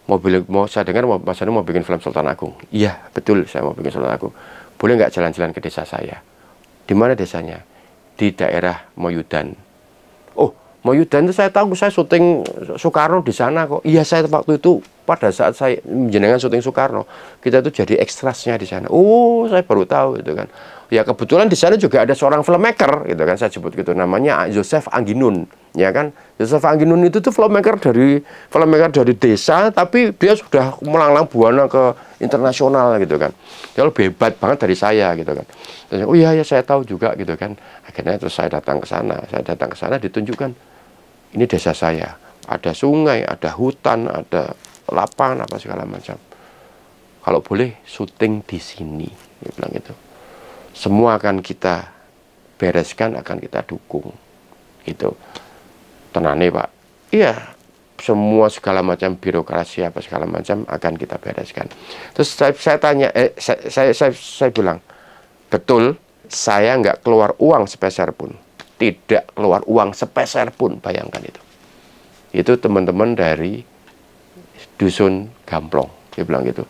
mau mau saya dengar mau Mas anu mau bikin film Sultan Agung iya betul saya mau bikin Sultan Agung boleh nggak jalan-jalan ke desa saya di mana desanya di daerah Moyudan oh Moyudan itu saya tahu saya syuting Soekarno di sana kok iya saya waktu itu pada saat saya menjenengan syuting Soekarno kita itu jadi ekstrasnya di sana oh saya baru tahu itu kan ya kebetulan di sana juga ada seorang filmmaker gitu kan saya sebut gitu namanya Joseph Anginun, ya kan Joseph Anginun itu tuh filmmaker dari filmmaker dari desa tapi dia sudah melanglang buana ke internasional gitu kan dia lebih hebat banget dari saya gitu kan terus, oh iya ya saya tahu juga gitu kan akhirnya terus saya datang ke sana saya datang ke sana ditunjukkan ini desa saya ada sungai ada hutan ada lapangan apa segala macam kalau boleh syuting di sini dia bilang gitu semua akan kita bereskan akan kita dukung gitu tenane pak iya semua segala macam birokrasi apa segala macam akan kita bereskan. Terus saya, saya tanya, eh, saya, saya, saya, saya bilang, betul, saya nggak keluar uang sepeser pun, tidak keluar uang sepeser pun, bayangkan itu. Itu teman-teman dari dusun Gamplong, dia bilang gitu.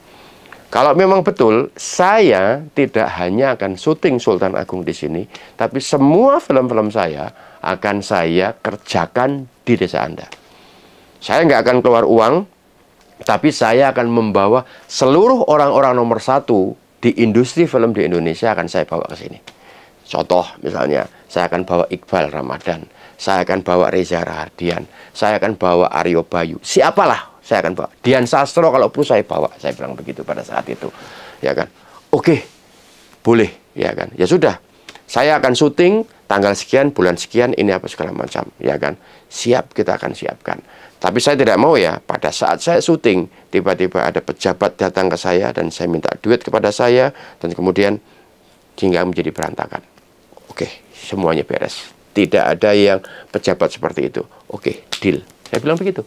Kalau memang betul, saya tidak hanya akan syuting Sultan Agung di sini, tapi semua film-film saya akan saya kerjakan di desa Anda. Saya nggak akan keluar uang, tapi saya akan membawa seluruh orang-orang nomor satu di industri film di Indonesia akan saya bawa ke sini. Contoh misalnya, saya akan bawa Iqbal Ramadan, saya akan bawa Reza Rahardian, saya akan bawa Aryo Bayu, siapalah saya akan bawa. Dian Sastro kalau perlu saya bawa, saya bilang begitu pada saat itu. Ya kan? Oke. Boleh, ya kan? Ya sudah. Saya akan syuting tanggal sekian, bulan sekian, ini apa segala macam, ya kan? Siap kita akan siapkan. Tapi saya tidak mau ya, pada saat saya syuting, tiba-tiba ada pejabat datang ke saya dan saya minta duit kepada saya dan kemudian hingga menjadi berantakan. Oke, semuanya beres. Tidak ada yang pejabat seperti itu. Oke, deal. Saya bilang begitu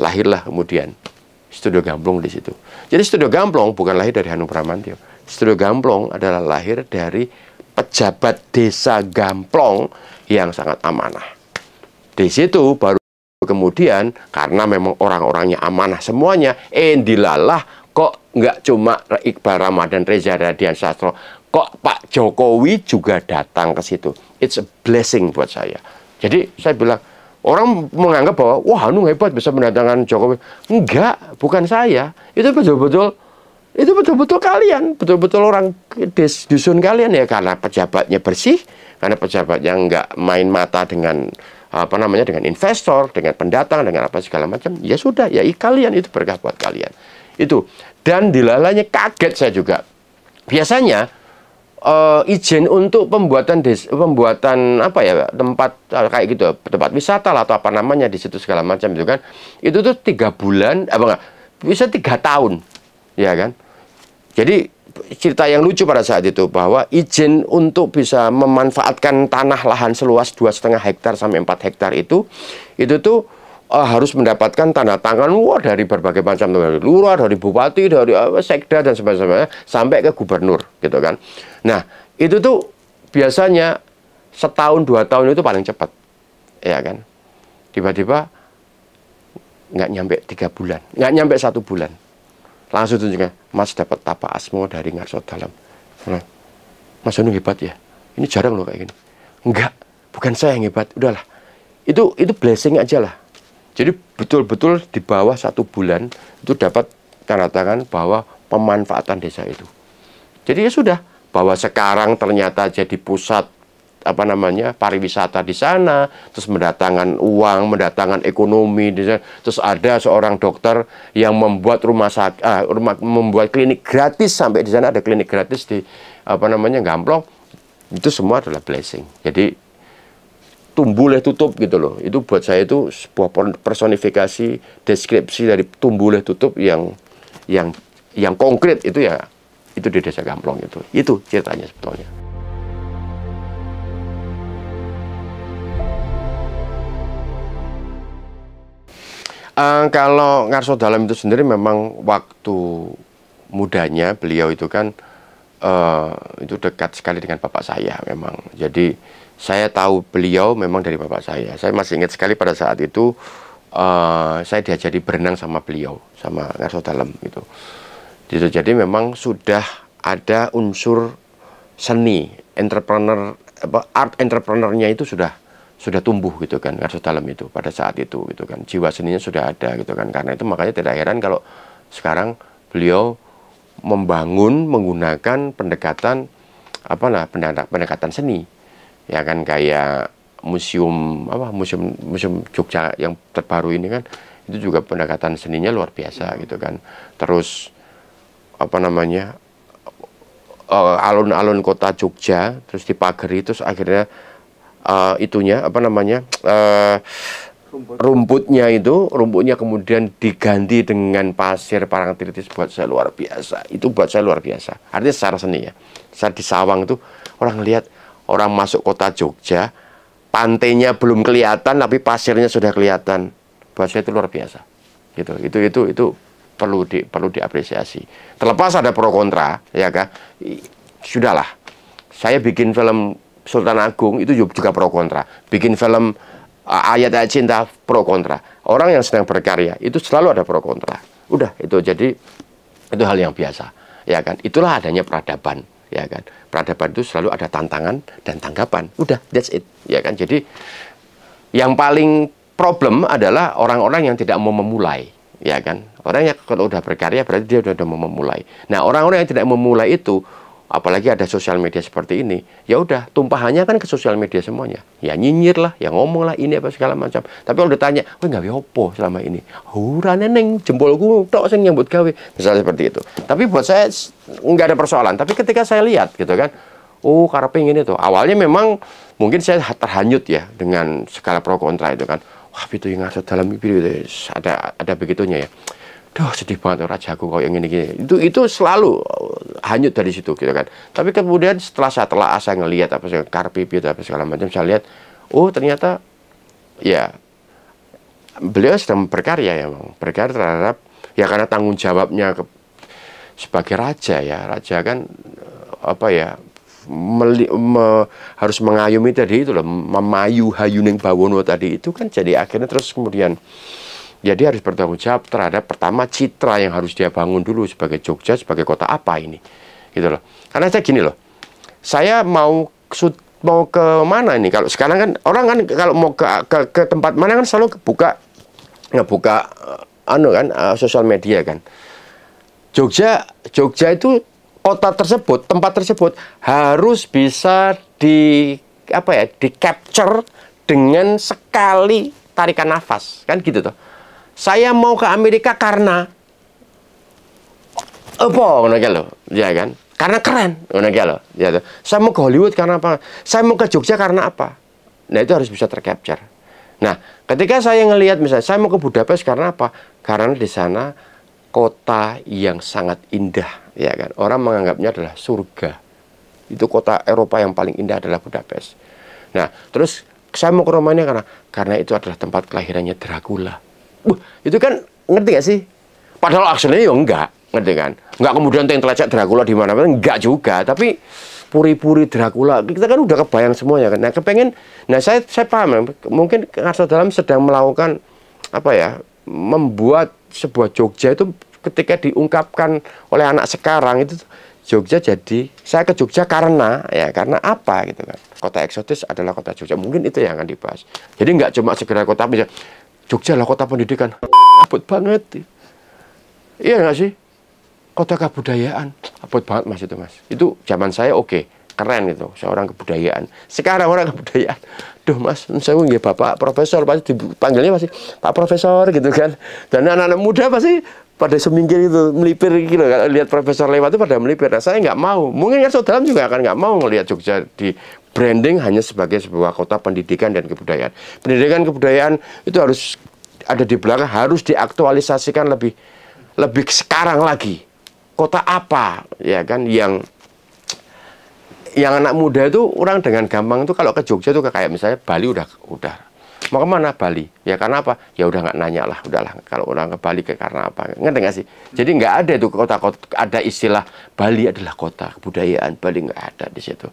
lahirlah kemudian Studio Gamplong di situ. Jadi Studio Gamplong bukan lahir dari Hanung Bramantio. Studio Gamplong adalah lahir dari pejabat desa Gamplong yang sangat amanah. Di situ baru kemudian karena memang orang-orangnya amanah semuanya, endilalah eh, kok nggak cuma Iqbal Ramadan Reza Radian Sastro, kok Pak Jokowi juga datang ke situ. It's a blessing buat saya. Jadi saya bilang, Orang menganggap bahwa wah anu hebat bisa mendatangkan Jokowi. Enggak, bukan saya. Itu betul-betul itu betul-betul kalian, betul-betul orang des, dusun kalian ya karena pejabatnya bersih, karena pejabat yang enggak main mata dengan apa namanya dengan investor, dengan pendatang, dengan apa segala macam. Ya sudah, ya kalian itu berkah buat kalian. Itu. Dan dilalanya kaget saya juga. Biasanya uh, izin untuk pembuatan des, pembuatan apa ya tempat eh, kayak gitu tempat wisata lah atau apa namanya di situ segala macam itu kan itu tuh tiga bulan apa enggak bisa tiga tahun ya kan jadi cerita yang lucu pada saat itu bahwa izin untuk bisa memanfaatkan tanah lahan seluas dua setengah hektar sampai empat hektar itu itu tuh uh, harus mendapatkan tanda tangan wah dari berbagai macam dari lurah, dari bupati, dari uh, sekda dan sebagainya sampai ke gubernur gitu kan. Nah, itu tuh biasanya setahun dua tahun itu paling cepat. Ya kan? Tiba-tiba nggak nyampe tiga bulan, nggak nyampe satu bulan. Langsung tunjukkan, Mas dapat tapa asmo dari ngarso dalam. Nah, Mas Anu hebat ya. Ini jarang loh kayak gini. Enggak, bukan saya yang hebat. Udahlah. Itu itu blessing aja lah jadi betul-betul di bawah satu bulan itu dapat tanda tangan bahwa pemanfaatan desa itu. Jadi ya sudah bahwa sekarang ternyata jadi pusat apa namanya pariwisata di sana, terus mendatangkan uang, mendatangkan ekonomi, terus ada seorang dokter yang membuat rumah sakit, ah, rumah, membuat klinik gratis sampai di sana ada klinik gratis di apa namanya Gamplong, itu semua adalah blessing. Jadi tumbuleh tutup gitu loh. Itu buat saya itu sebuah personifikasi deskripsi dari tumbuleh tutup yang yang yang konkret itu ya itu di desa Gamplong itu. Itu ceritanya sebetulnya. Uh, kalau Ngarso Dalam itu sendiri memang waktu mudanya beliau itu kan uh, itu dekat sekali dengan bapak saya memang. Jadi saya tahu beliau memang dari bapak saya. Saya masih ingat sekali pada saat itu uh, saya diajari berenang sama beliau, sama Ngarso Dalem gitu. Jadi memang sudah ada unsur seni, entrepreneur apa, art entrepreneurnya itu sudah sudah tumbuh gitu kan Ngarso Dalem itu pada saat itu gitu kan. Jiwa seninya sudah ada gitu kan. Karena itu makanya tidak heran kalau sekarang beliau membangun menggunakan pendekatan apa lah pendekatan seni ya kan kayak museum apa museum museum Jogja yang terbaru ini kan itu juga pendekatan seninya luar biasa hmm. gitu kan terus apa namanya eh, alun-alun uh, kota Jogja terus di pagari terus akhirnya uh, itunya apa namanya uh, rumputnya itu rumputnya kemudian diganti dengan pasir parangtritis buat saya luar biasa itu buat saya luar biasa artinya secara seni ya saat di Sawang itu orang lihat orang masuk kota Jogja, pantainya belum kelihatan tapi pasirnya sudah kelihatan. Buat saya itu luar biasa. Gitu. Itu itu itu perlu di perlu diapresiasi. Terlepas ada pro kontra, ya kan? Sudahlah. Saya bikin film Sultan Agung itu juga pro kontra. Bikin film ayat ayat cinta pro kontra. Orang yang sedang berkarya itu selalu ada pro kontra. Udah itu jadi itu hal yang biasa, ya kan? Itulah adanya peradaban ya kan peradaban itu selalu ada tantangan dan tanggapan udah that's it ya kan jadi yang paling problem adalah orang-orang yang tidak mau memulai ya kan orang yang kalau udah berkarya berarti dia udah, udah mau memulai nah orang-orang yang tidak memulai itu apalagi ada sosial media seperti ini, ya udah tumpahannya kan ke sosial media semuanya. Ya nyinyir lah, ya ngomong lah ini apa segala macam. Tapi kalau ditanya, gue nggak apa selama ini?" Hura neneng jempolku tok sing nyambut gawe. Misalnya seperti itu. Tapi buat saya nggak ada persoalan, tapi ketika saya lihat gitu kan, oh karena ini tuh. Awalnya memang mungkin saya terhanyut ya dengan segala pro kontra itu kan. Wah, itu yang ada dalam itu ada ada begitunya ya. Duh, sedih banget jago kau yang ini gini. Itu itu selalu hanyut dari situ gitu kan tapi kemudian setelah saya telah saya ngelihat apa sih karpi gitu, apa segala macam saya lihat oh ternyata ya beliau sedang berkarya ya bang berkarya terhadap ya karena tanggung jawabnya ke, sebagai raja ya raja kan eh, apa ya meli, me, harus mengayomi tadi itu loh memayu hayuning bawono tadi itu kan jadi akhirnya terus kemudian ya dia harus bertanggung jawab terhadap pertama citra yang harus dia bangun dulu sebagai Jogja sebagai kota apa ini gitu loh karena saya gini loh saya mau mau ke mana ini kalau sekarang kan orang kan kalau mau ke ke, ke tempat mana kan selalu buka ngebuka eh, anu kan uh, sosial media kan Jogja Jogja itu kota tersebut tempat tersebut harus bisa di apa ya di capture dengan sekali tarikan nafas kan gitu tuh saya mau ke Amerika karena apa ngono lo, ya kan? Karena keren ngono lo, ya. Saya mau ke Hollywood karena apa? Saya mau ke Jogja karena apa? Nah, itu harus bisa tercapture. Nah, ketika saya ngelihat misalnya saya mau ke Budapest karena apa? Karena di sana kota yang sangat indah, ya kan? Orang menganggapnya adalah surga. Itu kota Eropa yang paling indah adalah Budapest. Nah, terus saya mau ke Romania karena karena itu adalah tempat kelahirannya Dracula. Wah, itu kan ngerti gak sih? Padahal aksennya ya enggak, ngerti kan? Enggak kemudian yang telecek Dracula di mana-mana, enggak juga. Tapi puri-puri Dracula, kita kan udah kebayang semuanya kan. Nah, kepengen, nah saya saya paham, mungkin Karso Dalam sedang melakukan apa ya, membuat sebuah Jogja itu ketika diungkapkan oleh anak sekarang itu Jogja jadi saya ke Jogja karena ya karena apa gitu kan kota eksotis adalah kota Jogja mungkin itu yang akan dibahas jadi nggak cuma segera kota misalnya Jogja lah kota pendidikan. Abot banget. Iya nggak sih? Kota kebudayaan. Abot banget mas itu mas. Itu zaman saya oke. Okay. Keren gitu. Seorang kebudayaan. Sekarang orang kebudayaan. Duh mas, saya nggak bapak profesor. Pasti dipanggilnya pasti Pak Profesor gitu kan. Dan anak-anak muda pasti pada seminggir itu melipir gitu kan lihat profesor lewat itu pada melipir nah saya nggak mau mungkin kan saudara juga akan nggak mau melihat Jogja di branding hanya sebagai sebuah kota pendidikan dan kebudayaan pendidikan kebudayaan itu harus ada di belakang harus diaktualisasikan lebih lebih sekarang lagi kota apa ya kan yang yang anak muda itu orang dengan gampang itu kalau ke Jogja itu kayak misalnya Bali udah udah mau kemana Bali ya karena apa ya udah nggak nanya lah udahlah kalau orang ke Bali ke karena apa ngerti nggak sih jadi nggak ada itu kota-kota ada istilah Bali adalah kota kebudayaan Bali nggak ada di situ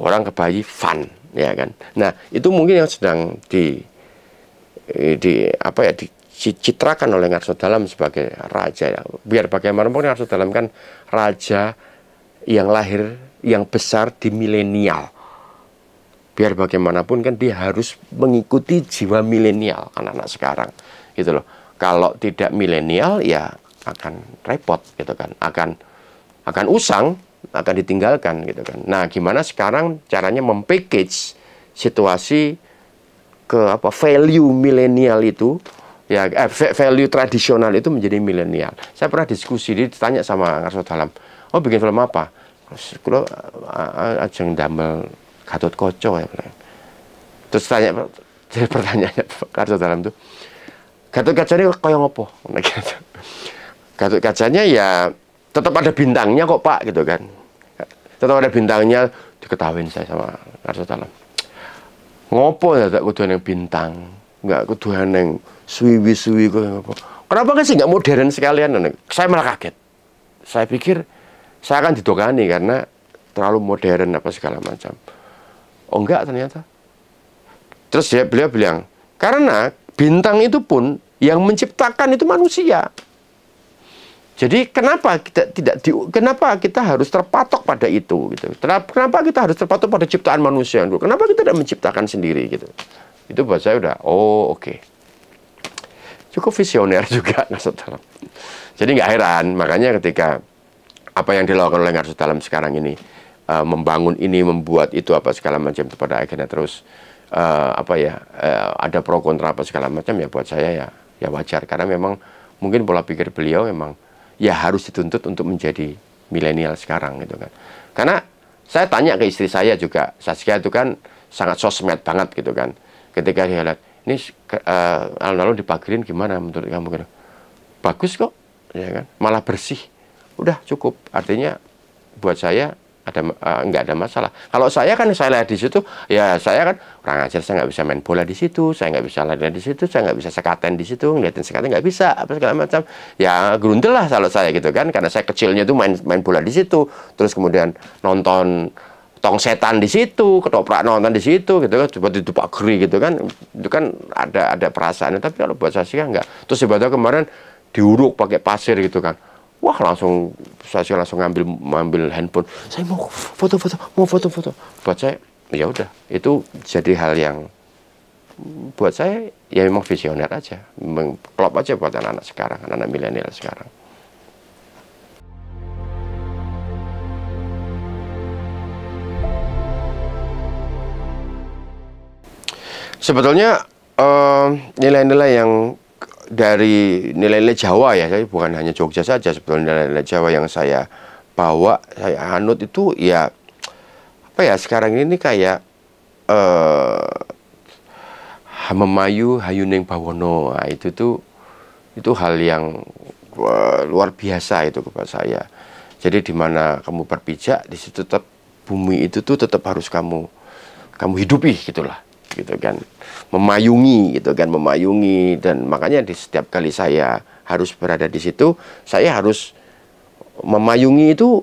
orang ke Bali fun ya kan nah itu mungkin yang sedang di eh, di apa ya dicitrakan oleh Ngarso Dalam sebagai raja ya. biar bagaimanapun Ngarso Dalam kan raja yang lahir yang besar di milenial biar bagaimanapun kan dia harus mengikuti jiwa milenial anak-anak sekarang gitu loh kalau tidak milenial ya akan repot gitu kan akan akan usang akan ditinggalkan gitu kan nah gimana sekarang caranya mempackage situasi ke apa value milenial itu ya eh, value tradisional itu menjadi milenial saya pernah diskusi ditanya sama Arsul Dalam oh bikin film apa kalau ajeng damel Gatot Koco ya gitu. terus tanya jadi pertanyaannya Pak Karso dalam tuh Gatot Kaca ini kaya ngopo gitu. Gatot Kacanya ya tetap ada bintangnya kok Pak gitu kan tetap ada bintangnya diketahui saya sama Karso dalam ngopo ya tak kudu yang bintang nggak kudu yang suwi-suwi ngopo kenapa kan sih nggak modern sekalian nah, saya malah kaget saya pikir saya akan didogani karena terlalu modern apa segala macam Oh enggak ternyata. Terus dia beliau bilang, karena bintang itu pun yang menciptakan itu manusia. Jadi kenapa kita tidak di, kenapa kita harus terpatok pada itu gitu. Kenapa kita harus terpatok pada ciptaan manusia Kenapa kita tidak menciptakan sendiri gitu. Itu buat saya udah oh oke. Okay. Cukup visioner juga Nasutalem. Jadi nggak heran makanya ketika apa yang dilakukan oleh dalam sekarang ini uh, membangun ini, membuat itu apa segala macam itu pada akhirnya terus uh, apa ya uh, ada pro kontra apa segala macam ya buat saya ya ya wajar karena memang mungkin pola pikir beliau memang ya harus dituntut untuk menjadi milenial sekarang gitu kan. Karena saya tanya ke istri saya juga, Saskia itu kan sangat sosmed banget gitu kan. Ketika dia lihat, ini uh, lalu dipagirin gimana menurut kamu? Gitu. Bagus kok, ya kan? Malah bersih. Udah cukup. Artinya buat saya ada uh, nggak ada masalah. Kalau saya kan saya lihat di situ, ya saya kan orang ajar, saya nggak bisa main bola di situ, saya nggak bisa lari di situ, saya nggak bisa sekaten di situ, ngeliatin sekaten nggak bisa, apa segala macam. Ya gerundel lah kalau saya gitu kan, karena saya kecilnya tuh main main bola di situ, terus kemudian nonton tong setan di situ, ketoprak nonton di situ gitu kan, coba itu Pak gitu kan, itu kan ada ada perasaannya. Tapi kalau buat saya sih kan nggak. Terus sebetulnya kemarin diuruk pakai pasir gitu kan wah langsung saya langsung ngambil ngambil handphone saya mau foto-foto mau foto-foto buat saya ya udah itu jadi hal yang buat saya ya memang visioner aja mengklop aja buat anak-anak sekarang anak-anak milenial sekarang sebetulnya eh, nilai-nilai uh, nilai -nilai yang dari nilai-nilai Jawa ya, saya bukan hanya Jogja saja sebetulnya nilai-nilai Jawa yang saya bawa, saya anut itu ya apa ya sekarang ini kayak eh memayu hayuning bawono. Nah, itu tuh itu hal yang uh, luar biasa itu kepada saya. Jadi di mana kamu berpijak di situ tetap bumi itu tuh tetap harus kamu kamu hidupi gitulah. Gitu kan memayungi gitu kan memayungi dan makanya di setiap kali saya harus berada di situ saya harus memayungi itu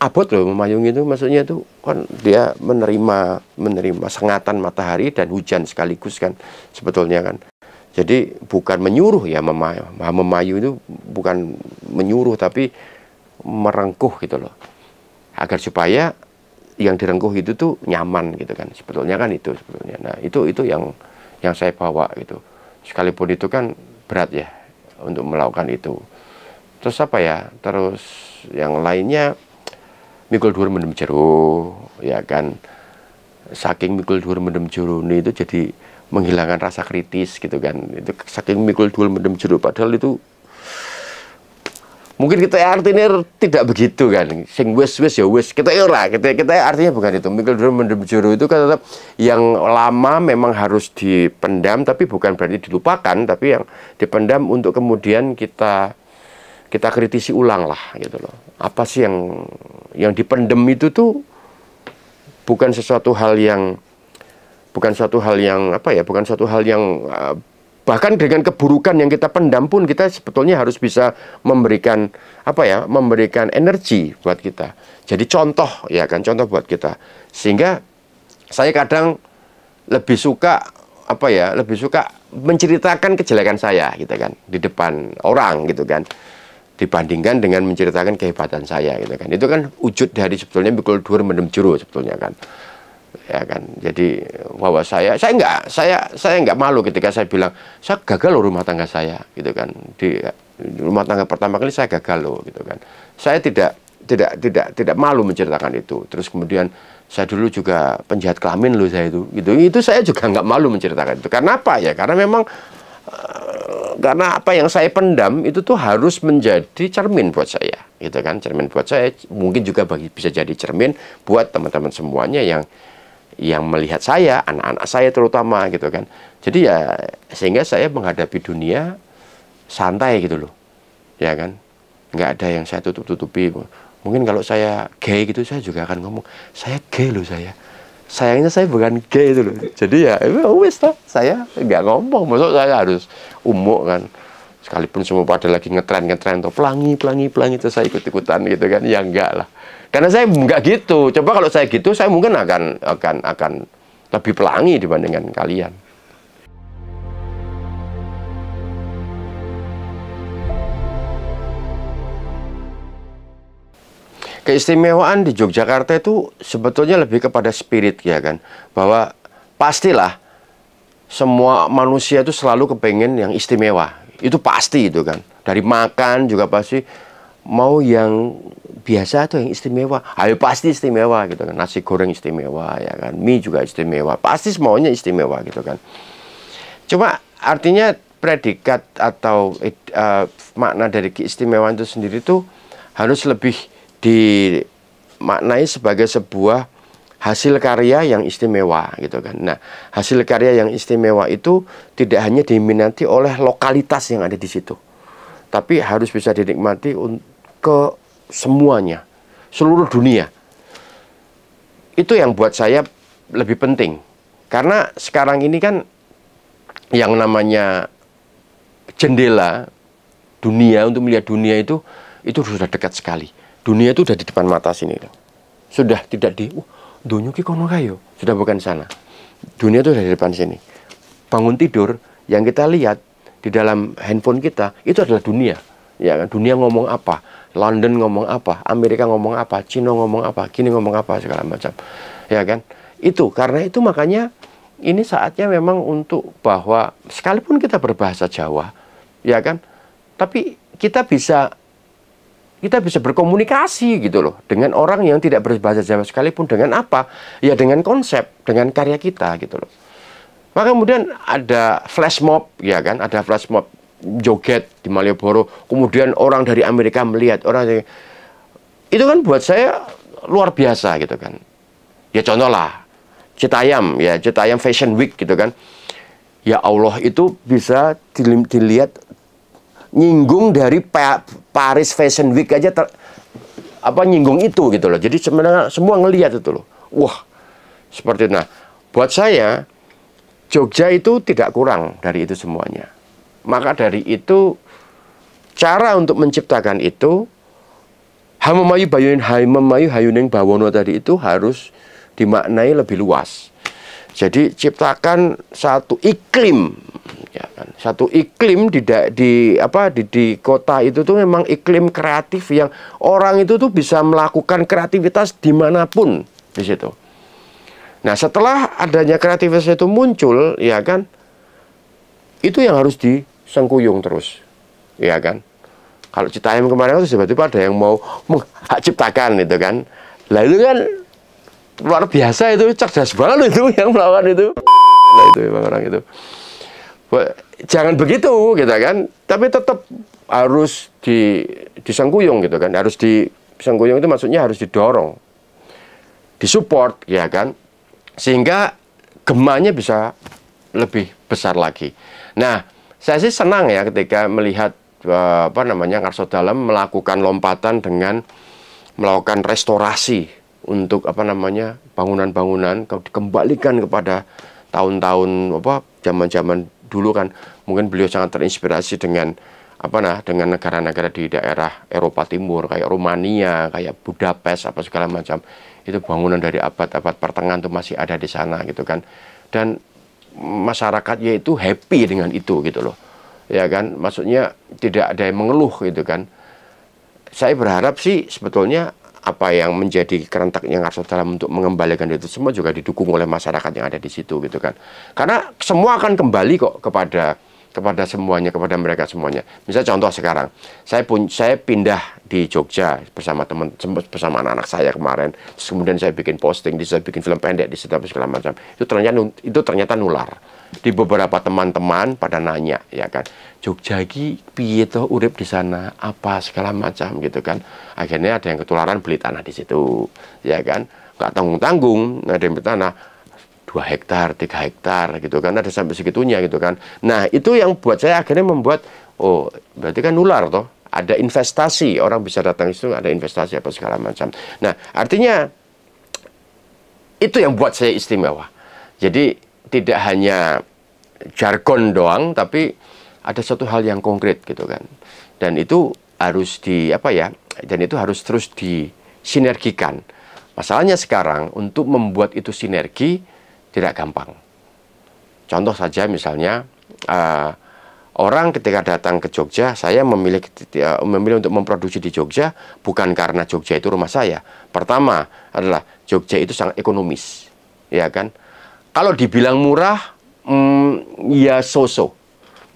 abot loh memayungi itu maksudnya itu kan dia menerima menerima sengatan matahari dan hujan sekaligus kan sebetulnya kan jadi bukan menyuruh ya memayu memayu itu bukan menyuruh tapi merengkuh gitu loh agar supaya yang direngkuh itu tuh nyaman gitu kan sebetulnya kan itu sebetulnya nah itu itu yang yang saya bawa gitu sekalipun itu kan berat ya untuk melakukan itu terus apa ya terus yang lainnya mikul dhuwur mendem jeruk ya kan saking mikul dhuwur mendem ini itu jadi menghilangkan rasa kritis gitu kan itu saking mikul dhuwur mendem jeruk padahal itu mungkin kita artinya tidak begitu kan sing wis wis ya wis kita ya ora kita kita artinya bukan itu mendem juru itu kan tetap yang lama memang harus dipendam tapi bukan berarti dilupakan tapi yang dipendam untuk kemudian kita kita kritisi ulang lah gitu loh apa sih yang yang dipendem itu tuh bukan sesuatu hal yang bukan suatu hal yang apa ya bukan suatu hal yang uh, bahkan dengan keburukan yang kita pendam pun kita sebetulnya harus bisa memberikan apa ya memberikan energi buat kita jadi contoh ya kan contoh buat kita sehingga saya kadang lebih suka apa ya lebih suka menceritakan kejelekan saya gitu kan di depan orang gitu kan dibandingkan dengan menceritakan kehebatan saya gitu kan itu kan wujud dari sebetulnya mikul dur mendem juru sebetulnya kan ya kan jadi bahwa saya saya nggak saya saya nggak malu ketika saya bilang saya gagal loh rumah tangga saya gitu kan di rumah tangga pertama kali saya gagal loh gitu kan saya tidak tidak tidak tidak malu menceritakan itu terus kemudian saya dulu juga penjahat kelamin loh saya itu gitu itu saya juga nggak malu menceritakan itu karena apa ya karena memang eh, karena apa yang saya pendam itu tuh harus menjadi cermin buat saya gitu kan cermin buat saya mungkin juga bagi bisa jadi cermin buat teman-teman semuanya yang yang melihat saya, anak-anak saya terutama gitu kan. Jadi ya sehingga saya menghadapi dunia santai gitu loh. Ya kan? Nggak ada yang saya tutup-tutupi. Mungkin kalau saya gay gitu saya juga akan ngomong, saya gay loh saya. Sayangnya saya bukan gay itu loh. Jadi ya, ya wis lah, saya nggak ngomong. maksud saya harus umum kan. Sekalipun semua pada lagi ngetren-ngetren tuh pelangi, pelangi, pelangi itu saya ikut-ikutan gitu kan. Ya enggak lah. Karena saya nggak gitu. Coba kalau saya gitu, saya mungkin akan akan akan lebih pelangi dibandingkan kalian. Keistimewaan di Yogyakarta itu sebetulnya lebih kepada spirit ya kan, bahwa pastilah semua manusia itu selalu kepengen yang istimewa. Itu pasti itu kan. Dari makan juga pasti mau yang biasa atau yang istimewa? Ayo ah, ya pasti istimewa gitu kan. Nasi goreng istimewa ya kan. Mie juga istimewa. Pasti semuanya istimewa gitu kan. Cuma artinya predikat atau uh, makna dari keistimewaan itu sendiri itu harus lebih dimaknai sebagai sebuah hasil karya yang istimewa gitu kan. Nah, hasil karya yang istimewa itu tidak hanya diminati oleh lokalitas yang ada di situ. Tapi harus bisa dinikmati ke semuanya, seluruh dunia. Itu yang buat saya lebih penting. Karena sekarang ini kan yang namanya jendela dunia untuk melihat dunia itu itu sudah dekat sekali. Dunia itu sudah di depan mata sini. Sudah tidak di uh, dunia ki kono kayo, sudah bukan sana. Dunia itu sudah di depan sini. Bangun tidur yang kita lihat di dalam handphone kita itu adalah dunia. Ya kan? Dunia ngomong apa? London ngomong apa, Amerika ngomong apa, Cina ngomong apa, kini ngomong apa segala macam. Ya kan? Itu karena itu makanya ini saatnya memang untuk bahwa sekalipun kita berbahasa Jawa, ya kan? Tapi kita bisa kita bisa berkomunikasi gitu loh dengan orang yang tidak berbahasa Jawa sekalipun dengan apa? Ya dengan konsep, dengan karya kita gitu loh. Maka kemudian ada flash mob ya kan, ada flash mob joget di Malioboro kemudian orang dari Amerika melihat orang dari, itu kan buat saya luar biasa gitu kan ya contoh lah Citayam ya Citayam Fashion Week gitu kan ya Allah itu bisa dilihat nyinggung dari Paris Fashion Week aja ter apa nyinggung itu gitu loh jadi sebenarnya semua ngelihat itu loh wah seperti itu nah buat saya Jogja itu tidak kurang dari itu semuanya maka dari itu cara untuk menciptakan itu hamamayu bayunin hamamayu hayuning bawono tadi itu harus dimaknai lebih luas. Jadi ciptakan satu iklim, ya kan? satu iklim di, di apa di, di kota itu tuh memang iklim kreatif yang orang itu tuh bisa melakukan kreativitas dimanapun di situ. Nah setelah adanya kreativitas itu muncul, ya kan, itu yang harus di sengkuyung terus. ya kan? Kalau ayam kemarin itu tiba-tiba ada yang mau menciptakan, itu kan. Lah itu kan luar biasa itu cerdas banget itu yang melawan itu. Nah itu memang orang itu. Jangan begitu gitu kan. Tapi tetap harus di disengkuyung gitu kan. Harus di sengkuyung itu maksudnya harus didorong. Disupport ya kan. Sehingga gemanya bisa lebih besar lagi. Nah, saya sih senang ya ketika melihat eh, apa namanya Karso Dalam melakukan lompatan dengan melakukan restorasi untuk apa namanya bangunan-bangunan dikembalikan kepada tahun-tahun apa zaman-zaman dulu kan mungkin beliau sangat terinspirasi dengan apa nah dengan negara-negara di daerah Eropa Timur kayak Rumania, kayak Budapest apa segala macam. Itu bangunan dari abad-abad pertengahan itu masih ada di sana gitu kan. Dan masyarakatnya itu happy dengan itu gitu loh ya kan maksudnya tidak ada yang mengeluh gitu kan saya berharap sih sebetulnya apa yang menjadi kerentak yang harus dalam untuk mengembalikan itu semua juga didukung oleh masyarakat yang ada di situ gitu kan karena semua akan kembali kok kepada kepada semuanya, kepada mereka semuanya. misal contoh sekarang, saya pun saya pindah di Jogja bersama teman bersama anak-anak saya kemarin. Terus kemudian saya bikin posting, di saya bikin film pendek di setiap segala macam. Itu ternyata itu ternyata nular. Di beberapa teman-teman pada nanya ya kan. Jogja ki piye to urip di sana, apa segala macam gitu kan. Akhirnya ada yang ketularan beli tanah di situ. Ya kan? nggak tanggung-tanggung, ada yang beli tanah dua hektar, tiga hektar gitu kan ada sampai segitunya gitu kan. Nah itu yang buat saya akhirnya membuat oh berarti kan nular toh ada investasi orang bisa datang itu ada investasi apa segala macam. Nah artinya itu yang buat saya istimewa. Jadi tidak hanya jargon doang tapi ada satu hal yang konkret gitu kan. Dan itu harus di apa ya? Dan itu harus terus disinergikan. Masalahnya sekarang untuk membuat itu sinergi tidak gampang. Contoh saja misalnya uh, orang ketika datang ke Jogja, saya memilih eh, uh, memilih untuk memproduksi di Jogja bukan karena Jogja itu rumah saya. Pertama adalah Jogja itu sangat ekonomis, ya kan? Kalau dibilang murah, mm, ya so-so.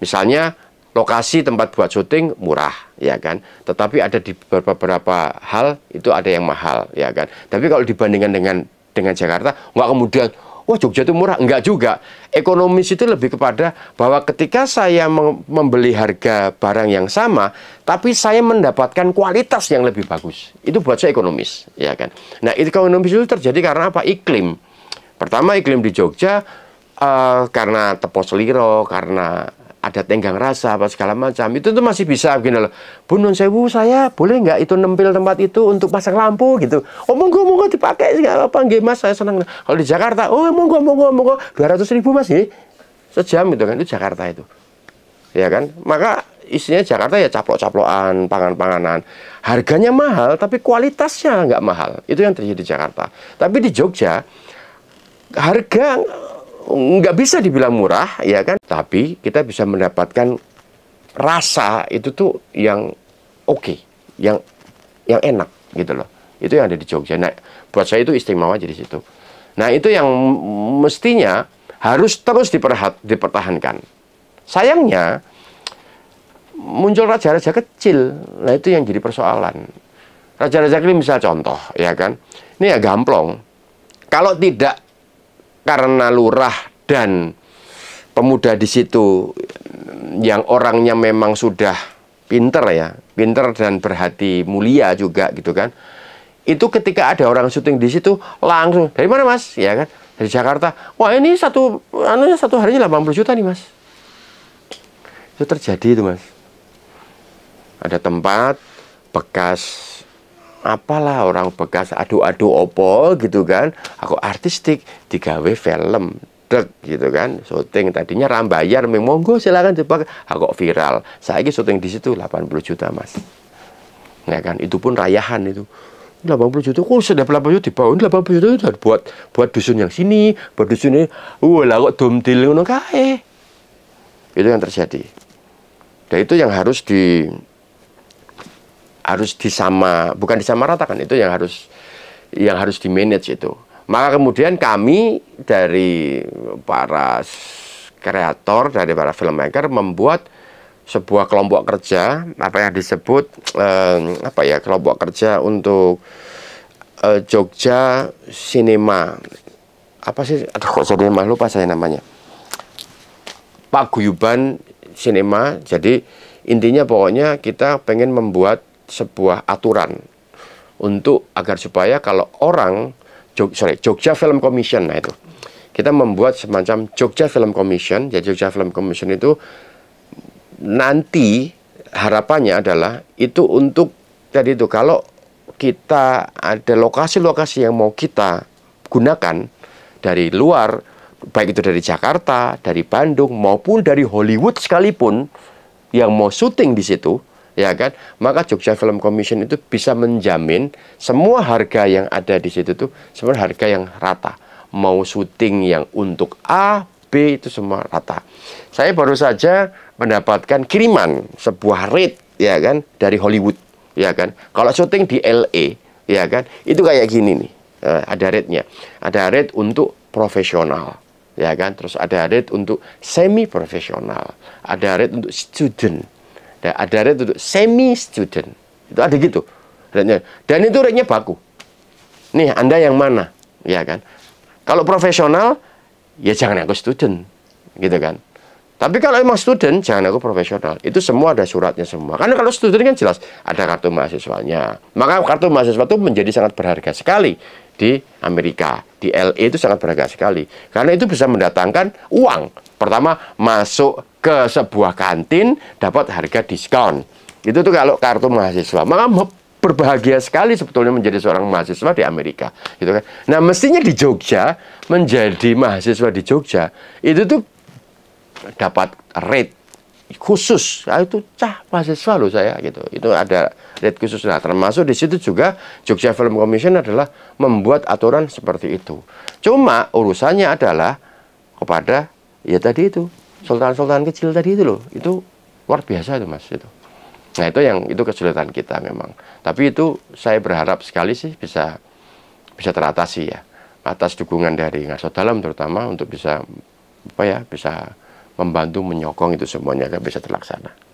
Misalnya lokasi tempat buat syuting murah, ya kan? Tetapi ada di beberapa hal itu ada yang mahal, ya kan? Tapi kalau dibandingkan dengan dengan Jakarta, nggak kemudian wah Jogja itu murah. Enggak juga. Ekonomis itu lebih kepada bahwa ketika saya membeli harga barang yang sama, tapi saya mendapatkan kualitas yang lebih bagus. Itu buat saya ekonomis, ya kan. Nah, itu ekonomis itu terjadi karena apa? Iklim. Pertama iklim di Jogja uh, karena tepos liro, karena ada tenggang rasa apa segala macam itu tuh masih bisa begini loh bunun sewu saya boleh nggak itu nempil tempat itu untuk pasang lampu gitu oh monggo monggo dipakai nggak apa nggih mas saya senang kalau di Jakarta oh ya monggo monggo monggo dua ratus ribu mas sih sejam gitu kan itu Jakarta itu ya kan maka isinya Jakarta ya caplok caploan pangan-panganan harganya mahal tapi kualitasnya nggak mahal itu yang terjadi di Jakarta tapi di Jogja harga nggak bisa dibilang murah ya kan tapi kita bisa mendapatkan rasa itu tuh yang oke okay, yang yang enak gitu loh itu yang ada di Jogja nah buat saya itu istimewa jadi situ nah itu yang mestinya harus terus diperhat dipertahankan sayangnya muncul raja-raja kecil nah itu yang jadi persoalan raja-raja kecil misal contoh ya kan ini ya gamplong kalau tidak karena lurah dan pemuda di situ yang orangnya memang sudah pinter ya, pinter dan berhati mulia juga gitu kan. Itu ketika ada orang syuting di situ langsung dari mana mas ya kan dari Jakarta. Wah ini satu anunya satu harinya 80 juta nih mas. Itu terjadi itu mas. Ada tempat bekas apalah orang bekas adu-adu opo gitu kan aku artistik digawe film dek gitu kan syuting tadinya rambayar memonggo silakan dipakai aku ah, viral saya ini syuting di situ 80 juta mas ya kan itu pun rayahan itu 80 juta, kok sudah 80 juta dibangun 80 juta itu buat buat dusun yang sini, buat dusun ini, wah uh, lah kok domtil ngono kae. Itu yang terjadi. Dan nah, itu yang harus di harus disama bukan disamaratakan itu yang harus yang harus di manage itu. Maka kemudian kami dari para kreator dari para filmmaker membuat sebuah kelompok kerja apa yang disebut eh, apa ya kelompok kerja untuk eh, Jogja Cinema apa sih aduh kok jadi malu lupa saya namanya Pak Guyuban Cinema jadi intinya pokoknya kita pengen membuat sebuah aturan untuk agar supaya kalau orang Jog, sorry Jogja Film Commission nah itu kita membuat semacam Jogja Film Commission jadi Jogja Film Commission itu nanti harapannya adalah itu untuk tadi itu kalau kita ada lokasi-lokasi yang mau kita gunakan dari luar baik itu dari Jakarta, dari Bandung maupun dari Hollywood sekalipun yang mau syuting di situ ya kan? Maka Jogja Film Commission itu bisa menjamin semua harga yang ada di situ tuh sebenarnya harga yang rata. Mau syuting yang untuk A, B itu semua rata. Saya baru saja mendapatkan kiriman sebuah rate ya kan dari Hollywood ya kan. Kalau syuting di LA ya kan itu kayak gini nih. Uh, ada rate-nya. Ada rate untuk profesional ya kan terus ada rate untuk semi profesional ada rate untuk student Ya, ada rate untuk semi student. Itu ada gitu. rate Dan itu rate-nya baku. Nih, Anda yang mana? Ya kan? Kalau profesional, ya jangan aku student. Gitu kan? Tapi kalau emang student, jangan aku profesional. Itu semua ada suratnya semua. Karena kalau student kan jelas ada kartu mahasiswanya. Maka kartu mahasiswa itu menjadi sangat berharga sekali di Amerika. Di LA itu sangat berharga sekali. Karena itu bisa mendatangkan uang pertama masuk ke sebuah kantin dapat harga diskon. Itu tuh kalau kartu mahasiswa. Maka berbahagia sekali sebetulnya menjadi seorang mahasiswa di Amerika, gitu kan. Nah, mestinya di Jogja menjadi mahasiswa di Jogja itu tuh dapat rate khusus nah, itu cah mahasiswa loh saya gitu itu ada rate khusus nah termasuk di situ juga Jogja Film Commission adalah membuat aturan seperti itu cuma urusannya adalah kepada ya tadi itu sultan-sultan kecil tadi itu loh itu luar biasa itu mas itu nah itu yang itu kesulitan kita memang tapi itu saya berharap sekali sih bisa bisa teratasi ya atas dukungan dari ngasot dalam terutama untuk bisa apa ya bisa membantu menyokong itu semuanya agar bisa terlaksana.